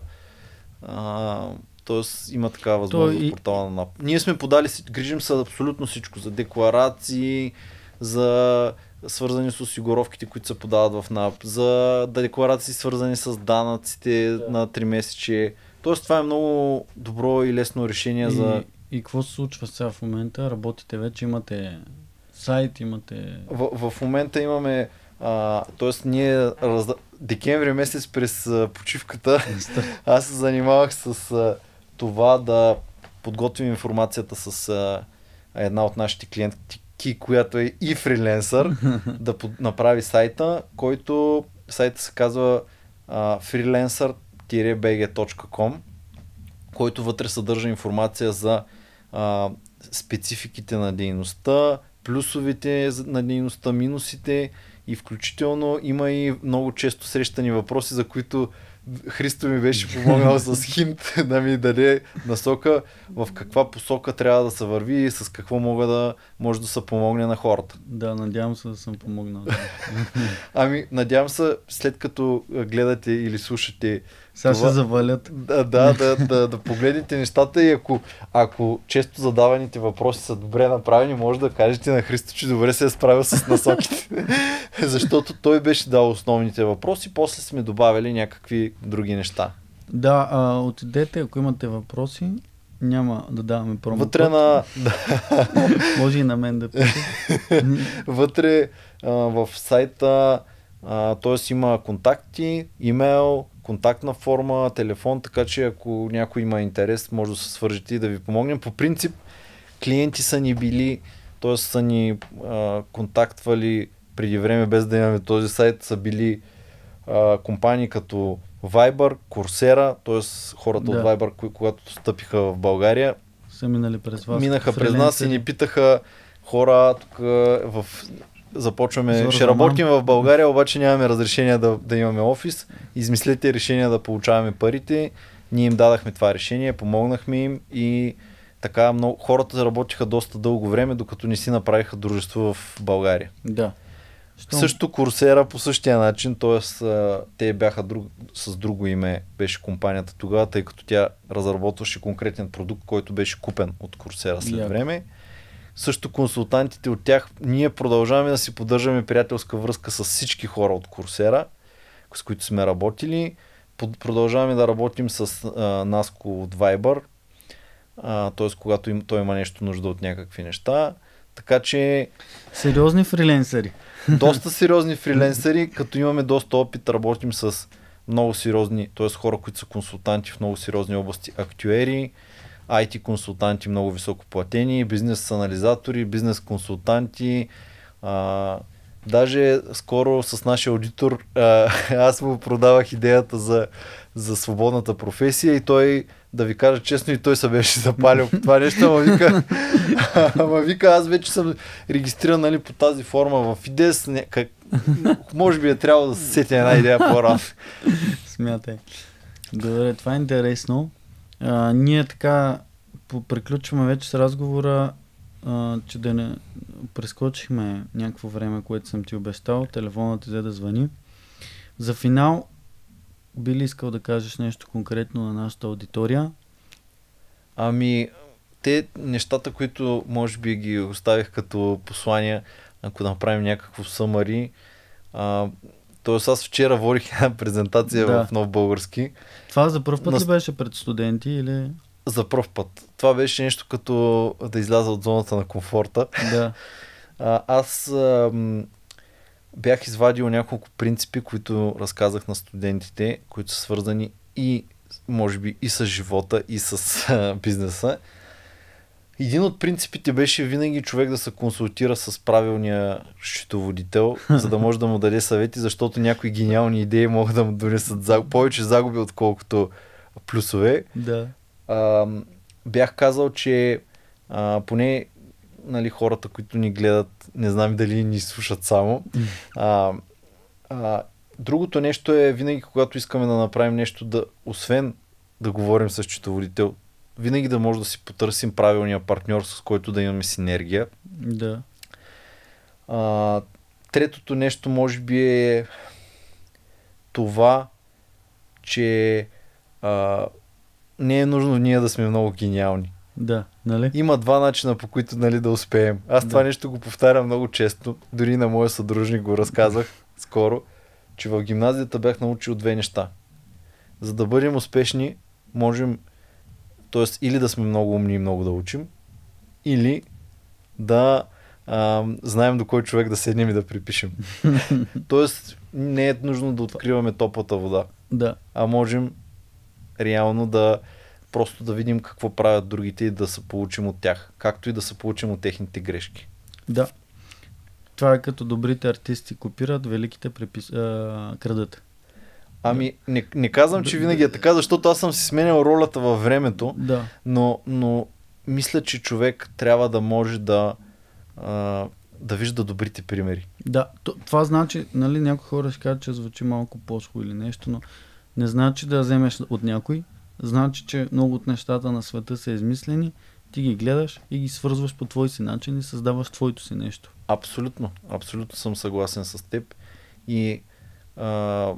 а, Тоест има такава възможност Той... в портала на НАП. Ние сме подали, грижим се абсолютно всичко, за декларации, за свързани с осигуровките, които се подават в НАП, за декларации свързани с данъците да. на 3 месече. Тоест това е много добро и лесно решение и, за... И какво се случва сега в момента? Работите вече, имате сайт, имате... В, в момента имаме... А, тоест ние раз... декември месец през а, почивката [LAUGHS] аз се занимавах с... А, това да подготвим информацията с а, една от нашите клиентки, която е и фриленсър, [LAUGHS] да под, направи сайта, който сайта се казва freelancer-bg.com, който вътре съдържа информация за а, спецификите на дейността, плюсовете на дейността, минусите и включително има и много често срещани въпроси, за които Христо ми беше помогнал с хинт да [LAUGHS] ми даде насока в каква посока трябва да се върви и с какво мога да може да се помогне на хората. Да, надявам се да съм помогнал. [LAUGHS] ами, надявам се, след като гледате или слушате сега това... се завалят. Да, да, да, да, да погледнете нещата и ако, ако често задаваните въпроси са добре направени, може да кажете на Христо, че добре се е справил с насоките. [LAUGHS] Защото той беше дал основните въпроси, после сме добавили някакви други неща. Да, а, отидете, ако имате въпроси, няма да даваме промо. Вътре на... [LAUGHS] Може и на мен да пише. [LAUGHS] Вътре а, в сайта, т.е. има контакти, имейл, контактна форма, телефон, така че ако някой има интерес, може да се свържете и да ви помогнем. По принцип, клиенти са ни били, т.е. са ни а, контактвали преди време, без да имаме този сайт, са били а, компании като Viber, Coursera, т.е. хората да. от Viber, кои, когато стъпиха в България, са минали през вас. Минаха през нас и ни питаха хора тук в започваме. Зор, ще работим в България, обаче нямаме разрешение да, да имаме офис. Измислете решение да получаваме парите. Ние им дадахме това решение, помогнахме им и така много, хората работиха доста дълго време, докато не си направиха дружество в България. Да. Що... Също Курсера по същия начин, т.е. те бяха друг, с друго име, беше компанията тогава, тъй като тя разработваше конкретен продукт, който беше купен от Курсера след yeah. време също консултантите от тях, ние продължаваме да си поддържаме приятелска връзка с всички хора от Курсера, с които сме работили. Продължаваме да работим с Наско от Viber, т.е. когато им, той има нещо нужда от някакви неща. Така че... Сериозни фриленсери. Доста [LAUGHS] сериозни фриленсери, като имаме доста опит, работим с много сериозни, т.е. хора, които са консултанти в много сериозни области, актюери, IT консултанти много високо платени, бизнес анализатори, бизнес консултанти. А, даже скоро с нашия аудитор а, [LAUGHS] аз му продавах идеята за, за свободната професия и той, да ви кажа честно, и той се беше запалил по това нещо, ама вика, [LAUGHS] ама вика, аз вече съм регистриран нали, по тази форма в IDES, Как, може би е трябвало да се сетя една идея по-рано. [LAUGHS] Смятай. Добре, това е интересно. А, ние така приключваме вече с разговора, а, че да не прескочихме някакво време, което съм ти обещал. Телефонът ти взе да звъни. За финал, би ли искал да кажеш нещо конкретно на нашата аудитория? Ами, те нещата, които може би ги оставих като послания, ако направим някакво съмари, а, Тоест аз вчера водих [LAUGHS] една презентация да. в Нов Български. Това за първ път На... ли беше пред студенти или? За първ път. Това беше нещо като да изляза от зоната на комфорта. Да. [LAUGHS] А, аз ам, бях извадил няколко принципи, които разказах на студентите, които са свързани и може би и с живота, и с а, бизнеса един от принципите беше винаги човек да се консултира с правилния счетоводител, [LAUGHS] за да може да му даде съвети, защото някои гениални идеи могат да му донесат загуби, повече загуби, отколкото плюсове. Да. А, бях казал, че а, поне нали, хората, които ни гледат, не знам дали ни слушат само. А, а, другото нещо е винаги, когато искаме да направим нещо, да, освен да говорим с счетоводител, винаги да може да си потърсим правилния партньор, с който да имаме синергия. Да. А, третото нещо може би е това, че а, не е нужно ние да сме много гениални. Да, нали? Има два начина по които нали, да успеем. Аз да. това нещо го повтарям много често. Дори на моя съдружник го разказах [LAUGHS] скоро, че в гимназията бях научил две неща. За да бъдем успешни, можем Тоест, или да сме много умни и много да учим, или да а, знаем до кой човек да седнем и да припишем. [LAUGHS] Тоест, не е нужно да откриваме топлата вода. Да. А можем реално да просто да видим какво правят другите и да се получим от тях, както и да се получим от техните грешки. Да. Това е като добрите артисти копират, великите препис... а, крадат. Ами, не, не казвам, че винаги е така, защото аз съм си сменял ролята във времето, да. но, но мисля, че човек трябва да може да, да вижда добрите примери. Да, това значи, нали, някои хора ще кажат, че звучи малко плоско или нещо, но не значи да вземеш от някой, значи, че много от нещата на света са измислени, ти ги гледаш и ги свързваш по твой си начин и създаваш твоето си нещо. Абсолютно, абсолютно съм съгласен с теб и а,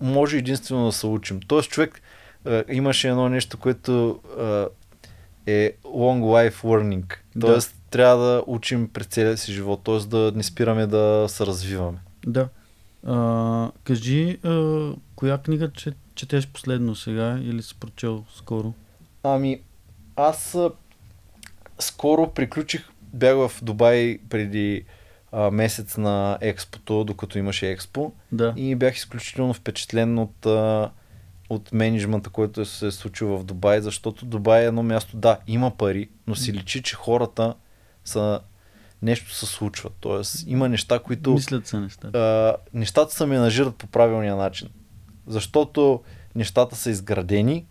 може единствено да се учим. Тоест човек а, имаше едно нещо, което а, е long life learning. Тоест да. трябва да учим през целия си живот, т.е. да не спираме да се развиваме. Да. А, кажи, а, коя книга че, четеш последно сега или си прочел скоро? Ами, аз а, скоро приключих, бях в Дубай преди а, месец на експото, докато имаше експо. Да. И бях изключително впечатлен от, а, от менеджмента, който се е случил в Дубай, защото Дубай е едно място, да, има пари, но си личи, че хората са нещо се случва. Тоест има неща, които... Мислят са нещата. А, нещата се менажират по правилния начин. Защото нещата са изградени,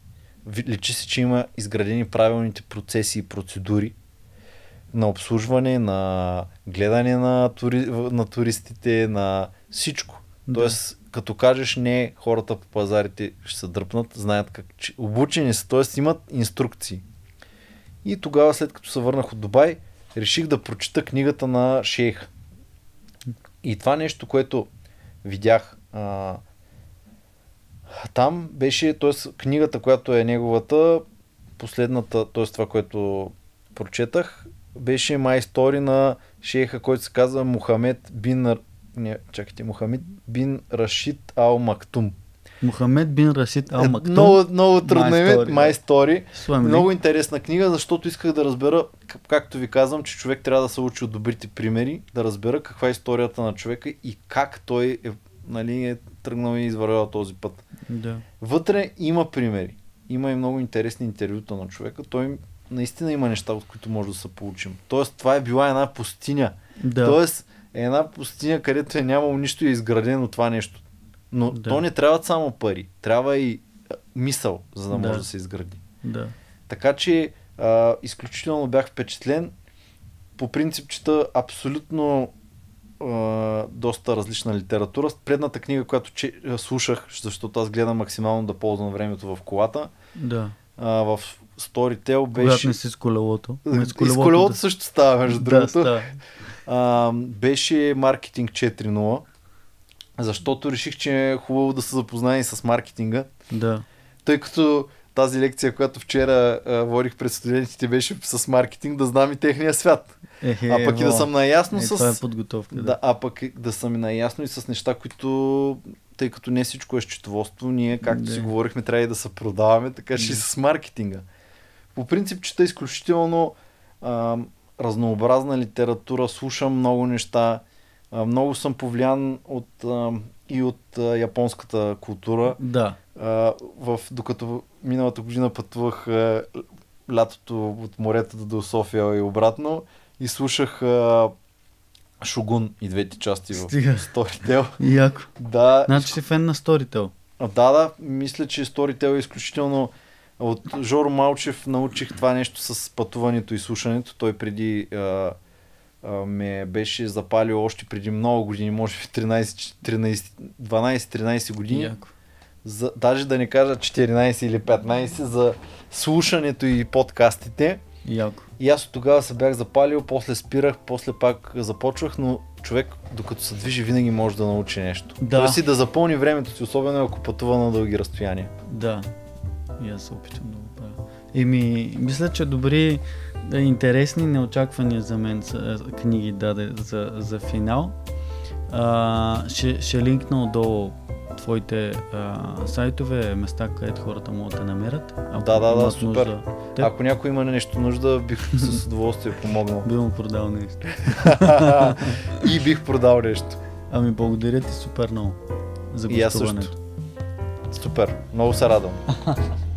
личи се, че има изградени правилните процеси и процедури, на обслужване, на гледане на, тури, на туристите, на всичко. Да. Тоест, като кажеш не, хората по пазарите ще се дръпнат, знаят как. Че, обучени са, т.е. имат инструкции. И тогава, след като се върнах от Дубай, реших да прочита книгата на Шейх. И това нещо, което видях а, там, беше, т.е. книгата, която е неговата, последната, т.е. това, което прочетах, беше майстори на шейха, който се казва Мухамед бин... Не, чакайте, Мухамед бин Рашид Ал Мактум. Мухамед бин Расид е, Ал Мактум. Много, много трудно е. My Story. Много интересна книга, защото исках да разбера, как, както ви казвам, че човек трябва да се учи от добрите примери, да разбера каква е историята на човека и как той е, нали, е тръгнал и извървял този път. Да. Вътре има примери. Има и много интересни интервюта на човека. Той наистина има неща, от които може да се получим. Тоест, това е била една пустиня. Да. Тоест, е една пустиня, където е нямало нищо и е изградено това нещо. Но да. то не трябва само пари, трябва и мисъл, за да, да. може да се изгради. Да. Така че а, изключително бях впечатлен. По принцип чета абсолютно а, доста различна литература. Предната книга, която че, слушах, защото аз гледам максимално да ползвам времето в колата, да. а, в Storytel беше... Когато не си с колелото. Не ами с колелото, и с колелото да... също става, между да, другото. Става. А, беше маркетинг 4.0, защото реших, че е хубаво да се запознае с маркетинга. Да. Тъй като тази лекция, която вчера а, водих пред студентите, беше с маркетинг, да знам и техния свят. Ехе, а пък е, и да съм наясно е, с... Това е подготовка. Да. да, а пък да съм и наясно и с неща, които тъй като не всичко е счетоводство, ние, както да. си говорихме, трябва и да се продаваме, така че да. и с маркетинга по принцип чета изключително а, разнообразна литература, слушам много неща, а, много съм повлиян от, а, и от а, японската култура. Да. А, в, докато миналата година пътувах а, лятото от морето до София и обратно и слушах а, Шугун и двете части Стига. в Storytel. [LAUGHS] Яко. Да. Значи си фен на Storytel. Да, да. Мисля, че Storytel е изключително от Жоро Малчев научих това нещо с пътуването и слушането. Той преди а, а, ме беше запалил още преди много години, може би 12-13 години. За, даже да не кажа 14 или 15 за слушането и подкастите. Яко. И аз от тогава се бях запалил, после спирах, после пак започвах, но човек докато се движи винаги може да научи нещо. Да. Той си да запълни времето си, особено ако пътува на дълги разстояния. Да и аз се опитвам да го правя. Еми, мисля, че добри, е, интересни, неочаквани за мен са, е, книги даде за, за финал. А, ще, ще линкна отдолу твоите а, сайтове, места, където хората могат да намерят. Ако да, да, да, супер. Нужда, Ако някой има нещо нужда, бих [LAUGHS] с удоволствие помогнал. бих му продал нещо. [LAUGHS] и бих продал нещо. Ами благодаря ти супер много за гостуването. И аз също. Супер, много се радвам. [LAUGHS]